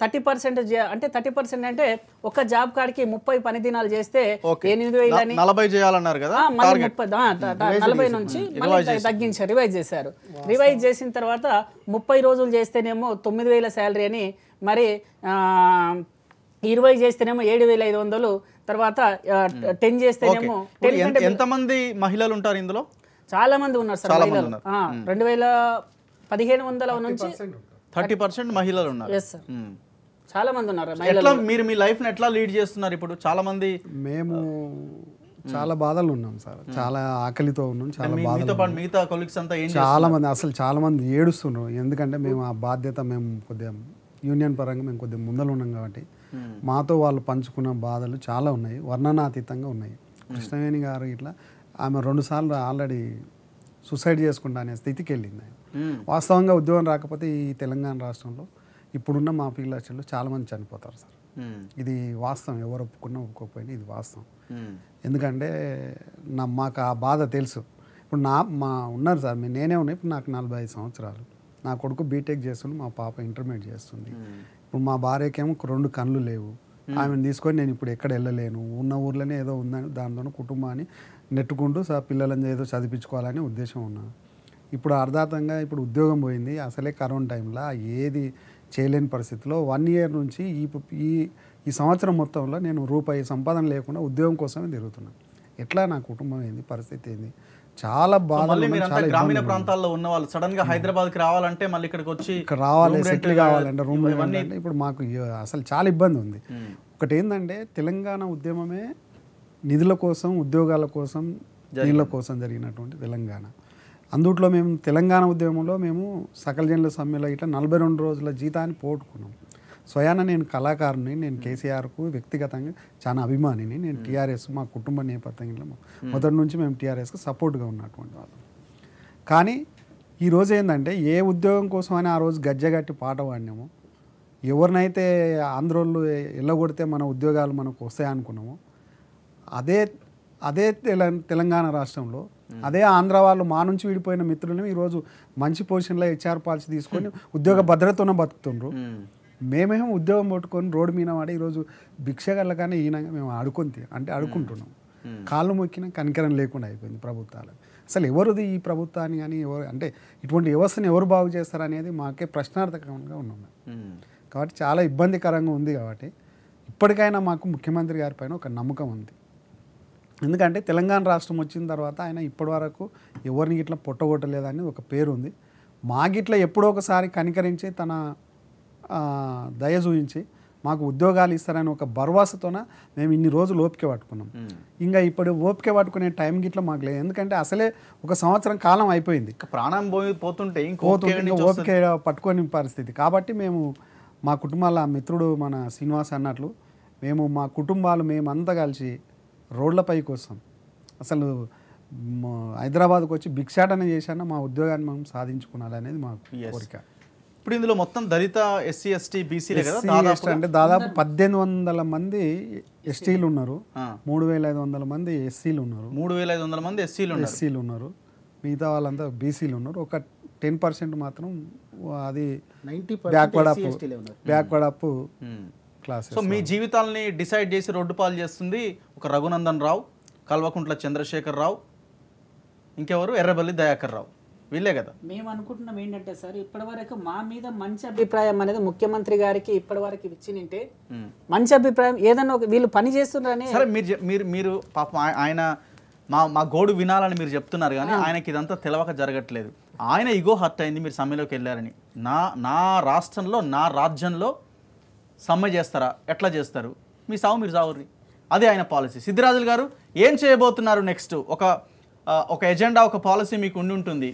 థర్టీ పర్సెంట్ అంటే థర్టీ పర్సెంట్ అంటే ఒక జాబ్ కార్డ్కి ముప్పై పని దినాలు చేస్తే ఎనిమిది వేలు అని నలభై చేయాలన్నారు కదా మళ్ళీ ముప్పై hmm. నలభై నుంచి hmm. మళ్ళీ తగ్గించారు రివైజ్ చేశారు రివైజ్ చేసిన తర్వాత ముప్పై రోజులు చేస్తేనేమో తొమ్మిది వేల శాలరీ అని మరి ఇరవై చేస్తేనేమో ఏడు వేల ఐదు వందలు తర్వాత టెన్ చేస్తేనేమో టెన్ ఎంతమంది మహిళలు ఉంటారు ఇందులో చాలా మంది ఉన్నారు సార్ మహిళలు రెండు వేల పదిహేను వందల నుంచి థర్టీ పర్సెంట్ మహిళలు ఉన్నారు ఎస్ సార్ చాలా మంది ఉన్నారు ఎట్లా మీరు మీ లైఫ్ ఎట్లా లీడ్ చేస్తున్నారు ఇప్పుడు చాలా మంది మేము చాలా బాధలు ఉన్నాం సార్ చాలా ఆకలితో ఉన్నాం చాలా పాటు మిగతా కొలీగ్స్ అంతా చాలా మంది అసలు చాలా మంది ఏడుస్తున్నారు ఎందుకంటే మేము ఆ బాధ్యత మేము కొద్దిగా యూనియన్ పరంగా మేము కొద్దిగా ముందలు ఉన్నాం కాబట్టి మాతో వాళ్ళు పంచుకున్న బాధలు చాలా ఉన్నాయి వర్ణనాతీతంగా ఉన్నాయి కృష్ణవేణి గారు ఇట్లా ఆమె రెండుసార్లు ఆల్రెడీ సూసైడ్ చేసుకుంటా అనే స్థితికి వెళ్ళింది ఆయన వాస్తవంగా ఉద్యోగం రాకపోతే ఈ తెలంగాణ రాష్ట్రంలో ఇప్పుడున్న మా పిల్లలు చాలామంది చనిపోతారు సార్ ఇది వాస్తవం ఎవరు ఒప్పుకున్నా ఒప్పుకోకపోయినా ఇది వాస్తవం ఎందుకంటే నా మాకు ఆ బాధ తెలుసు ఇప్పుడు నా మా ఉన్నారు సార్ నేనే ఉన్నాయి ఇప్పుడు నాకు నలభై ఐదు సంవత్సరాలు నా కొడుకు బీటెక్ చేస్తుండు మా పాప ఇంటర్మీడియట్ చేస్తుంది ఇప్పుడు మా భార్యకేమో రెండు కళ్ళు లేవు ఆమెను తీసుకొని నేను ఇప్పుడు ఎక్కడ వెళ్ళలేను ఉన్న ఊర్లోనే ఏదో ఉందని దానితో కుటుంబాన్ని నెట్టుకుంటూ పిల్లలని ఏదో చదివించుకోవాలని ఉద్దేశం ఉన్నాను ఇప్పుడు అర్ధార్థంగా ఇప్పుడు ఉద్యోగం పోయింది అసలే కరోనా టైంలో ఏది చేయలేని పరిస్థితిలో వన్ ఇయర్ నుంచి ఈ ఈ ఈ సంవత్సరం మొత్తంలో నేను రూపాయి సంపాదన లేకుండా ఉద్యోగం కోసమే తిరుగుతున్నాను ఎట్లా నా కుటుంబం ఏంది పరిస్థితి ఏంది చాలా బాధ గ్రామీణ ప్రాంతాల్లో ఉన్న వాళ్ళు సడన్ గా హైదరాబాద్ కి రావాలంటే మళ్ళీ ఇక్కడికి వచ్చి రావాలి సెటిల్ కావాలంటే రూమ్ ఇప్పుడు మాకు అసలు చాలా ఇబ్బంది ఉంది ఒకటి ఏంటంటే తెలంగాణ ఉద్యమమే నిధుల కోసం ఉద్యోగాల కోసం నీళ్ళ కోసం జరిగినటువంటి తెలంగాణ అందుట్లో మేము తెలంగాణ ఉద్యమంలో మేము సకల జనుల సమ్మెలో ఇట్లా నలభై రెండు రోజుల జీతాన్ని పోగొట్టుకున్నాం స్వయాన నేను కళాకారుని నేను కేసీఆర్కు వ్యక్తిగతంగా చాలా అభిమానిని నేను టీఆర్ఎస్ మా కుటుంబ నేపథ్యంలో మొదటి నుంచి మేము టీఆర్ఎస్కి సపోర్ట్గా ఉన్నటువంటి వాళ్ళం కానీ ఈరోజు ఏంటంటే ఏ ఉద్యోగం కోసం అని ఆ రోజు గజ్జగట్టి పాట పాడినామో ఎవరినైతే ఆంధ్రోళ్ళు వెళ్ళగొడితే మన ఉద్యోగాలు మనకు వస్తాయనుకున్నామో అదే అదే తెలంగాణ రాష్ట్రంలో అదే ఆంధ్ర వాళ్ళు మా నుంచి విడిపోయిన మిత్రులను ఈరోజు మంచి పొజిషన్లో హెచ్ఆర్ పాలసీ తీసుకొని ఉద్యోగ భద్రతను బతుకుతుండ్రు మేమేమో ఉద్యోగం పట్టుకొని రోడ్డు మీద వాడి ఈరోజు భిక్షగల కానీ ఈయన మేము ఆడుకుంది అంటే ఆడుకుంటున్నాం కాళ్ళు మొక్కిన కనికరం లేకుండా అయిపోయింది ప్రభుత్వాలు అసలు ఎవరుది ఈ ప్రభుత్వాన్ని కానీ ఎవరు అంటే ఇటువంటి వ్యవస్థను ఎవరు బాగు చేస్తారనేది మాకే ప్రశ్నార్థకంగా ఉన్నాం కాబట్టి చాలా ఇబ్బందికరంగా ఉంది కాబట్టి ఇప్పటికైనా మాకు ముఖ్యమంత్రి గారి పైన ఒక నమ్మకం ఉంది ఎందుకంటే తెలంగాణ రాష్ట్రం వచ్చిన తర్వాత ఆయన ఇప్పటి వరకు ఎవరిని ఇట్లా పొట్టగొట్టలేదని ఒక పేరు ఉంది మాకిట్లా ఎప్పుడో ఒకసారి కనికరించి తన దయ చూపించి మాకు ఉద్యోగాలు ఇస్తారని ఒక భరోసాతోన మేము ఇన్ని రోజులు ఓపిక పట్టుకున్నాం ఇంకా ఇప్పుడు ఓపిక పట్టుకునే టైం గిట్ల మాకు లేదు ఎందుకంటే అసలే ఒక సంవత్సరం కాలం అయిపోయింది ప్రాణం పోయి పోతుంటే పోతుంటే ఓపిక పట్టుకోని పరిస్థితి కాబట్టి మేము మా కుటుంబాల మిత్రుడు మన శ్రీనివాస్ అన్నట్లు మేము మా కుటుంబాలు మేమంతా కలిసి రోడ్లపైకి వస్తాం అసలు హైదరాబాద్కు వచ్చి భిక్షాటన చేశాను మా ఉద్యోగాన్ని మనం సాధించుకోవాలి అనేది మా కోరిక ఇప్పుడు ఇందులో మొత్తం దళిత ఎస్సీ ఎస్టీ బీసీ అంటే దాదాపు పద్దెనిమిది వందల మంది ఎస్టీలు ఉన్నారు మూడు వేల ఐదు వందల మంది ఎస్సీలు ఉన్నారు మూడు వేల ఐదు వందల మంది ఎస్సీలు ఎస్సీలు ఉన్నారు మిగతా వాళ్ళంతా బీసీలు ఉన్నారు ఒక టెన్ పర్సెంట్ మాత్రం అది backward up backward up class so మీ జీవితాలని డిసైడ్ చేసి రోడ్డు పాలు చేస్తుంది ఒక రఘునందన్ రావు కల్వకుంట్ల చంద్రశేఖర్ రావు ఇంకెవరు ఎర్రబల్లి దయాకర్ రావు వీళ్ళే కదా మేము అనుకుంటున్నాం ఏంటంటే సార్ ఇప్పటివరకు మా మీద మంచి అభిప్రాయం అనేది ముఖ్యమంత్రి గారికి ఇప్పటివరకు ఇచ్చినంటే మంచి అభిప్రాయం ఏదన్నా ఒక వీళ్ళు పని చేస్తున్నారని సరే మీరు మీరు మీరు పాపం ఆయన మా మా గోడు వినాలని మీరు చెప్తున్నారు కానీ ఆయనకి ఇదంతా తెలవక జరగట్లేదు ఆయన ఇగో హర్ట్ అయింది మీరు సమ్మెలోకి వెళ్ళారని నా నా రాష్ట్రంలో నా రాజ్యంలో సమ్మె చేస్తారా ఎట్లా చేస్తారు మీ సావు మీరు సావుర్రి అదే ఆయన పాలసీ సిద్ధిరాజులు గారు ఏం చేయబోతున్నారు నెక్స్ట్ ఒక ఒక ఎజెండా ఒక పాలసీ మీకు ఉండి ఉంటుంది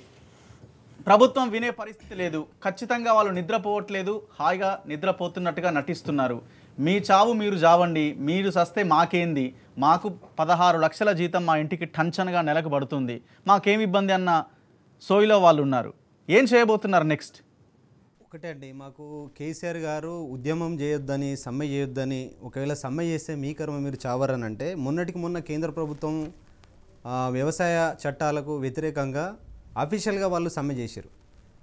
ప్రభుత్వం వినే పరిస్థితి లేదు ఖచ్చితంగా వాళ్ళు నిద్రపోవట్లేదు హాయిగా నిద్రపోతున్నట్టుగా నటిస్తున్నారు మీ చావు మీరు చావండి మీరు సస్తే మాకేంది మాకు పదహారు లక్షల జీతం మా ఇంటికి టంచనగా నెలకు పడుతుంది మాకేం ఇబ్బంది అన్న సోయిలో వాళ్ళు ఉన్నారు ఏం చేయబోతున్నారు నెక్స్ట్ ఒకటే అండి మాకు కేసీఆర్ గారు ఉద్యమం చేయొద్దని సమ్మె చేయొద్దని ఒకవేళ సమ్మె చేస్తే మీ కర్మ మీరు చావరనంటే మొన్నటికి మొన్న కేంద్ర ప్రభుత్వం వ్యవసాయ చట్టాలకు వ్యతిరేకంగా అఫీషియల్గా వాళ్ళు సమ్మె చేశారు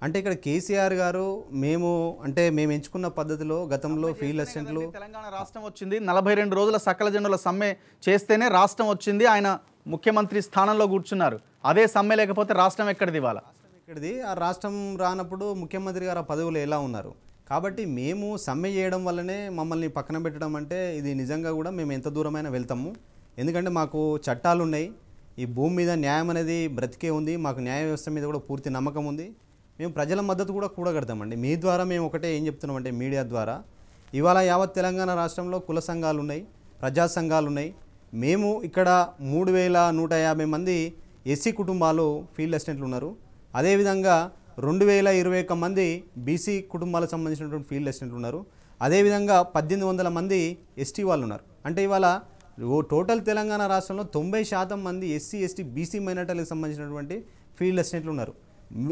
అంటే ఇక్కడ కేసీఆర్ గారు మేము అంటే మేము ఎంచుకున్న పద్ధతిలో గతంలో ఫీల్డ్ అసిస్టెంట్లు తెలంగాణ రాష్ట్రం వచ్చింది నలభై రెండు రోజుల సకల జనుల సమ్మె చేస్తేనే రాష్ట్రం వచ్చింది ఆయన ముఖ్యమంత్రి స్థానంలో కూర్చున్నారు అదే సమ్మె లేకపోతే రాష్ట్రం ఎక్కడిది ఇవాళ ఇక్కడిది ఆ రాష్ట్రం రానప్పుడు ముఖ్యమంత్రి గారు పదవులు ఎలా ఉన్నారు కాబట్టి మేము సమ్మె చేయడం వల్లనే మమ్మల్ని పక్కన పెట్టడం అంటే ఇది నిజంగా కూడా మేము ఎంత దూరమైనా వెళ్తాము ఎందుకంటే మాకు చట్టాలు ఉన్నాయి ఈ భూమి మీద న్యాయం అనేది బ్రతికే ఉంది మాకు న్యాయ వ్యవస్థ మీద కూడా పూర్తి నమ్మకం ఉంది మేము ప్రజల మద్దతు కూడా కూడగడతామండి మీ ద్వారా మేము ఒకటే ఏం చెప్తున్నామంటే మీడియా ద్వారా ఇవాళ యావత్ తెలంగాణ రాష్ట్రంలో కుల సంఘాలు ఉన్నాయి ప్రజా సంఘాలు ఉన్నాయి మేము ఇక్కడ మూడు వేల నూట యాభై మంది ఎస్సీ కుటుంబాలు ఫీల్డ్ అసిస్టెంట్లు ఉన్నారు అదేవిధంగా రెండు వేల ఇరవై ఒక్క మంది బీసీ కుటుంబాలకు సంబంధించినటువంటి ఫీల్డ్ అసిస్టెంట్లు ఉన్నారు అదేవిధంగా పద్దెనిమిది వందల మంది ఎస్టీ వాళ్ళు ఉన్నారు అంటే ఇవాళ ఓ టోటల్ తెలంగాణ రాష్ట్రంలో తొంభై శాతం మంది ఎస్సీ ఎస్టీ బీసీ మైనార్టీలకు సంబంధించినటువంటి ఫీల్డ్ అసిస్టెంట్లు ఉన్నారు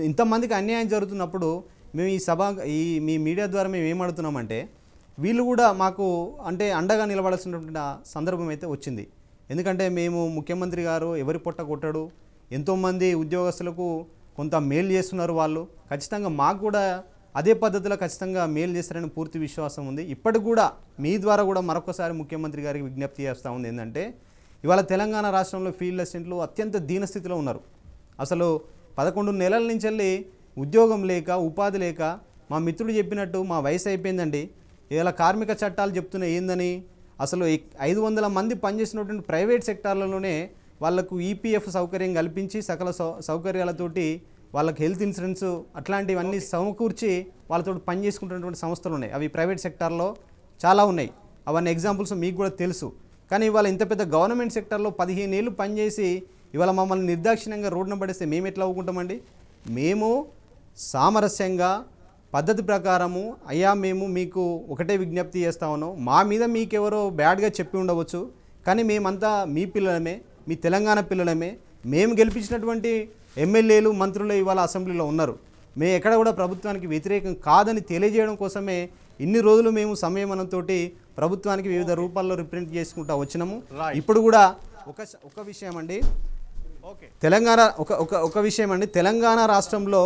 ఇంతమందికి అన్యాయం జరుగుతున్నప్పుడు మేము ఈ సభ ఈ మీ మీడియా ద్వారా మేము ఏమడుతున్నామంటే వీళ్ళు కూడా మాకు అంటే అండగా నిలబడాల్సినటువంటి సందర్భం అయితే వచ్చింది ఎందుకంటే మేము ముఖ్యమంత్రి గారు ఎవరి పొట్ట కొట్టడు ఎంతోమంది ఉద్యోగస్తులకు కొంత మేలు చేస్తున్నారు వాళ్ళు ఖచ్చితంగా మాకు కూడా అదే పద్ధతిలో ఖచ్చితంగా మేలు చేస్తారని పూర్తి విశ్వాసం ఉంది ఇప్పటికి కూడా మీ ద్వారా కూడా మరొకసారి ముఖ్యమంత్రి గారికి విజ్ఞప్తి చేస్తూ ఉంది ఏంటంటే ఇవాళ తెలంగాణ రాష్ట్రంలో ఫీల్డ్ అసిస్టెంట్లు అత్యంత దీనస్థితిలో ఉన్నారు అసలు పదకొండు నెలల నుంచి వెళ్ళి ఉద్యోగం లేక ఉపాధి లేక మా మిత్రుడు చెప్పినట్టు మా వయసు అయిపోయిందండి ఇలా కార్మిక చట్టాలు చెప్తున్నాయి ఏందని అసలు ఐదు వందల మంది పనిచేసినటువంటి ప్రైవేట్ సెక్టార్లలోనే వాళ్లకు ఈపీఎఫ్ సౌకర్యం కల్పించి సకల సౌకర్యాలతోటి వాళ్ళకి హెల్త్ ఇన్సూరెన్స్ అట్లాంటివన్నీ సమకూర్చి వాళ్ళతో పని చేసుకుంటున్నటువంటి సంస్థలు ఉన్నాయి అవి ప్రైవేట్ సెక్టార్లో చాలా ఉన్నాయి అవన్నీ ఎగ్జాంపుల్స్ మీకు కూడా తెలుసు కానీ ఇవాళ ఇంత పెద్ద గవర్నమెంట్ సెక్టార్లో పదిహేను ఏళ్ళు పనిచేసి ఇవాళ మమ్మల్ని నిర్దాక్షిణ్యంగా రోడ్డున పడేస్తే మేము ఎట్లా అవ్వుకుంటామండి మేము సామరస్యంగా పద్ధతి ప్రకారము అయ్యా మేము మీకు ఒకటే విజ్ఞప్తి చేస్తా ఉన్నాం మా మీద మీకెవరో బ్యాడ్గా చెప్పి ఉండవచ్చు కానీ మేమంతా మీ పిల్లలమే మీ తెలంగాణ పిల్లలమే మేము గెలిపించినటువంటి ఎమ్మెల్యేలు మంత్రులు ఇవాళ అసెంబ్లీలో ఉన్నారు మేము ఎక్కడ కూడా ప్రభుత్వానికి వ్యతిరేకం కాదని తెలియజేయడం కోసమే ఇన్ని రోజులు మేము సంయమనంతో ప్రభుత్వానికి వివిధ రూపాల్లో రిప్రజెంట్ చేసుకుంటా వచ్చినాము ఇప్పుడు కూడా ఒక ఒక విషయం అండి తెలంగాణ ఒక ఒక ఒక విషయం అండి తెలంగాణ రాష్ట్రంలో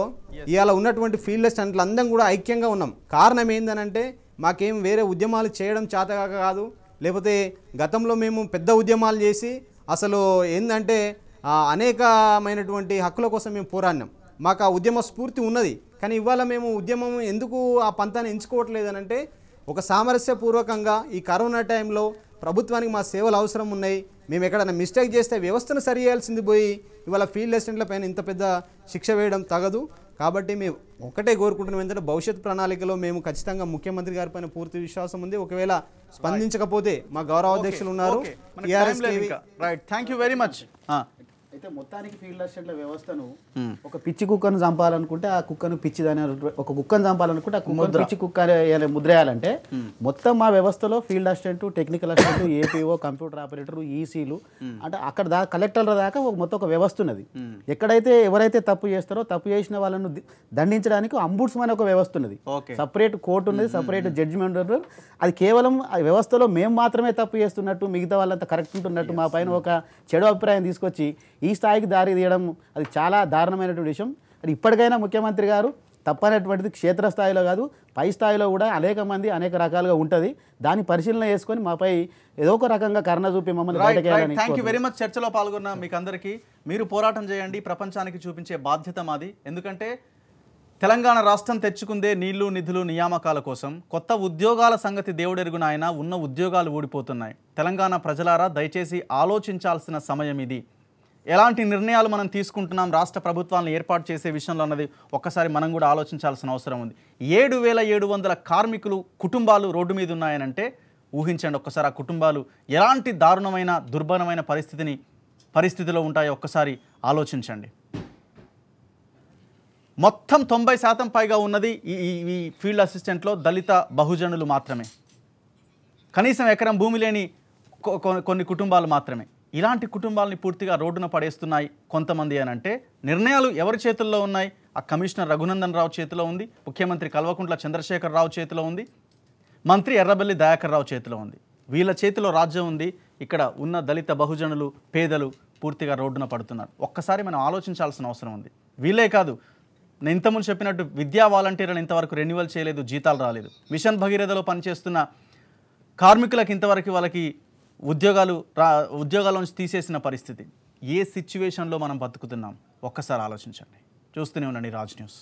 ఇవాళ ఉన్నటువంటి ఫీల్డ్ స్టంట్లు అందరం కూడా ఐక్యంగా ఉన్నాం కారణం ఏందనంటే మాకేం వేరే ఉద్యమాలు చేయడం చేతగాక కాదు లేకపోతే గతంలో మేము పెద్ద ఉద్యమాలు చేసి అసలు ఏంటంటే అనేకమైనటువంటి హక్కుల కోసం మేము పోరాడినాం మాకు ఆ ఉద్యమ స్ఫూర్తి ఉన్నది కానీ ఇవాళ మేము ఉద్యమం ఎందుకు ఆ పంతాన్ని ఎంచుకోవట్లేదనంటే ఒక సామరస్యపూర్వకంగా ఈ కరోనా టైంలో ప్రభుత్వానికి మా సేవలు అవసరం ఉన్నాయి మేము ఎక్కడైనా మిస్టేక్ చేస్తే వ్యవస్థను సరి చేయాల్సింది పోయి ఇవాళ ఫీల్డ్ అసిస్టెంట్ల పైన ఇంత పెద్ద శిక్ష వేయడం తగదు కాబట్టి మేము ఒకటే కోరుకుంటున్నాం ఏంటంటే భవిష్యత్ ప్రణాళికలో మేము ఖచ్చితంగా ముఖ్యమంత్రి గారి పైన పూర్తి విశ్వాసం ఉంది ఒకవేళ స్పందించకపోతే మా గౌరవాధ్యక్షులు ఉన్నారు థ్యాంక్ యూ వెరీ మచ్ అయితే మొత్తానికి ఫీల్డ్ అసిస్టెంట్ల వ్యవస్థను ఒక పిచ్చి కుక్కను చంపాలనుకుంటే ఆ కుక్కను పిచ్చిదని ఒక కుక్కను చంపాలనుకుంటే ఆ కుక్క పిచ్చి కుక్క ముద్రేయాలంటే మొత్తం మా వ్యవస్థలో field assistant technical assistant APO computer operator ఈసీలు అంటే అక్కడ దా కలెక్టర్ల దాకా మొత్తం ఒక వ్యవస్థ ఉన్నది ఎక్కడైతే ఎవరైతే తప్పు చేస్తారో తప్పు చేసిన వాళ్ళను దండించడానికి అంబుడ్స్మన్ ఒక వ్యవస్థ ఉన్నది సపరేట్ కోర్టు ఉన్నది సపరేట్ జడ్జిమెంట్ అది కేవలం ఆ వ్యవస్థలో మేము మాత్రమే తప్పు చేస్తున్నట్టు మిగతా వాళ్ళంతా కరెక్ట్ ఉంటున్నట్టు మా పైన ఒక చెడు అభిప్రాయం తీసుకొచ్చి ఈ స్థాయికి దారి తీయడం అది చాలా దారుణమైనటువంటి విషయం అది ఇప్పటికైనా ముఖ్యమంత్రి గారు తప్పనటువంటిది క్షేత్రస్థాయిలో కాదు పై స్థాయిలో కూడా అనేక మంది అనేక రకాలుగా ఉంటుంది దాని పరిశీలన చేసుకొని మాపై ఏదో ఒక రకంగా కర్ణ చూపి మమ్మల్ని థ్యాంక్ యూ వెరీ మచ్ చర్చలో పాల్గొన్న మీకు అందరికీ మీరు పోరాటం చేయండి ప్రపంచానికి చూపించే బాధ్యత మాది ఎందుకంటే తెలంగాణ రాష్ట్రం తెచ్చుకుందే నీళ్లు నిధులు నియామకాల కోసం కొత్త ఉద్యోగాల సంగతి దేవుడెరుగున ఆయన ఉన్న ఉద్యోగాలు ఊడిపోతున్నాయి తెలంగాణ ప్రజలారా దయచేసి ఆలోచించాల్సిన సమయం ఇది ఎలాంటి నిర్ణయాలు మనం తీసుకుంటున్నాం రాష్ట్ర ప్రభుత్వాలను ఏర్పాటు చేసే విషయంలో అన్నది ఒక్కసారి మనం కూడా ఆలోచించాల్సిన అవసరం ఉంది ఏడు వేల ఏడు వందల కార్మికులు కుటుంబాలు రోడ్డు మీద ఉన్నాయనంటే ఊహించండి ఒక్కసారి ఆ కుటుంబాలు ఎలాంటి దారుణమైన దుర్భరమైన పరిస్థితిని పరిస్థితిలో ఉంటాయో ఒక్కసారి ఆలోచించండి మొత్తం తొంభై శాతం పైగా ఉన్నది ఈ ఈ ఫీల్డ్ అసిస్టెంట్లో దళిత బహుజనులు మాత్రమే కనీసం ఎకరం భూమి లేని కొన్ని కుటుంబాలు మాత్రమే ఇలాంటి కుటుంబాలని పూర్తిగా రోడ్డున పడేస్తున్నాయి కొంతమంది అని అంటే నిర్ణయాలు ఎవరి చేతుల్లో ఉన్నాయి ఆ కమిషనర్ రఘునందన్ రావు చేతిలో ఉంది ముఖ్యమంత్రి కల్వకుంట్ల చంద్రశేఖర్ రావు చేతిలో ఉంది మంత్రి ఎర్రబెల్లి దయాకర్ రావు చేతిలో ఉంది వీళ్ళ చేతిలో రాజ్యం ఉంది ఇక్కడ ఉన్న దళిత బహుజనులు పేదలు పూర్తిగా రోడ్డున పడుతున్నారు ఒక్కసారి మనం ఆలోచించాల్సిన అవసరం ఉంది వీళ్ళే కాదు నేను ఇంతకుముందు చెప్పినట్టు విద్యా వాలంటీర్లను ఇంతవరకు రెన్యువల్ చేయలేదు జీతాలు రాలేదు మిషన్ భగీరథలో పనిచేస్తున్న కార్మికులకు ఇంతవరకు వాళ్ళకి ఉద్యోగాలు రా ఉద్యోగాల నుంచి తీసేసిన పరిస్థితి ఏ సిచ్యువేషన్లో మనం బతుకుతున్నాం ఒక్కసారి ఆలోచించండి చూస్తూనే ఉండండి రాజ్ న్యూస్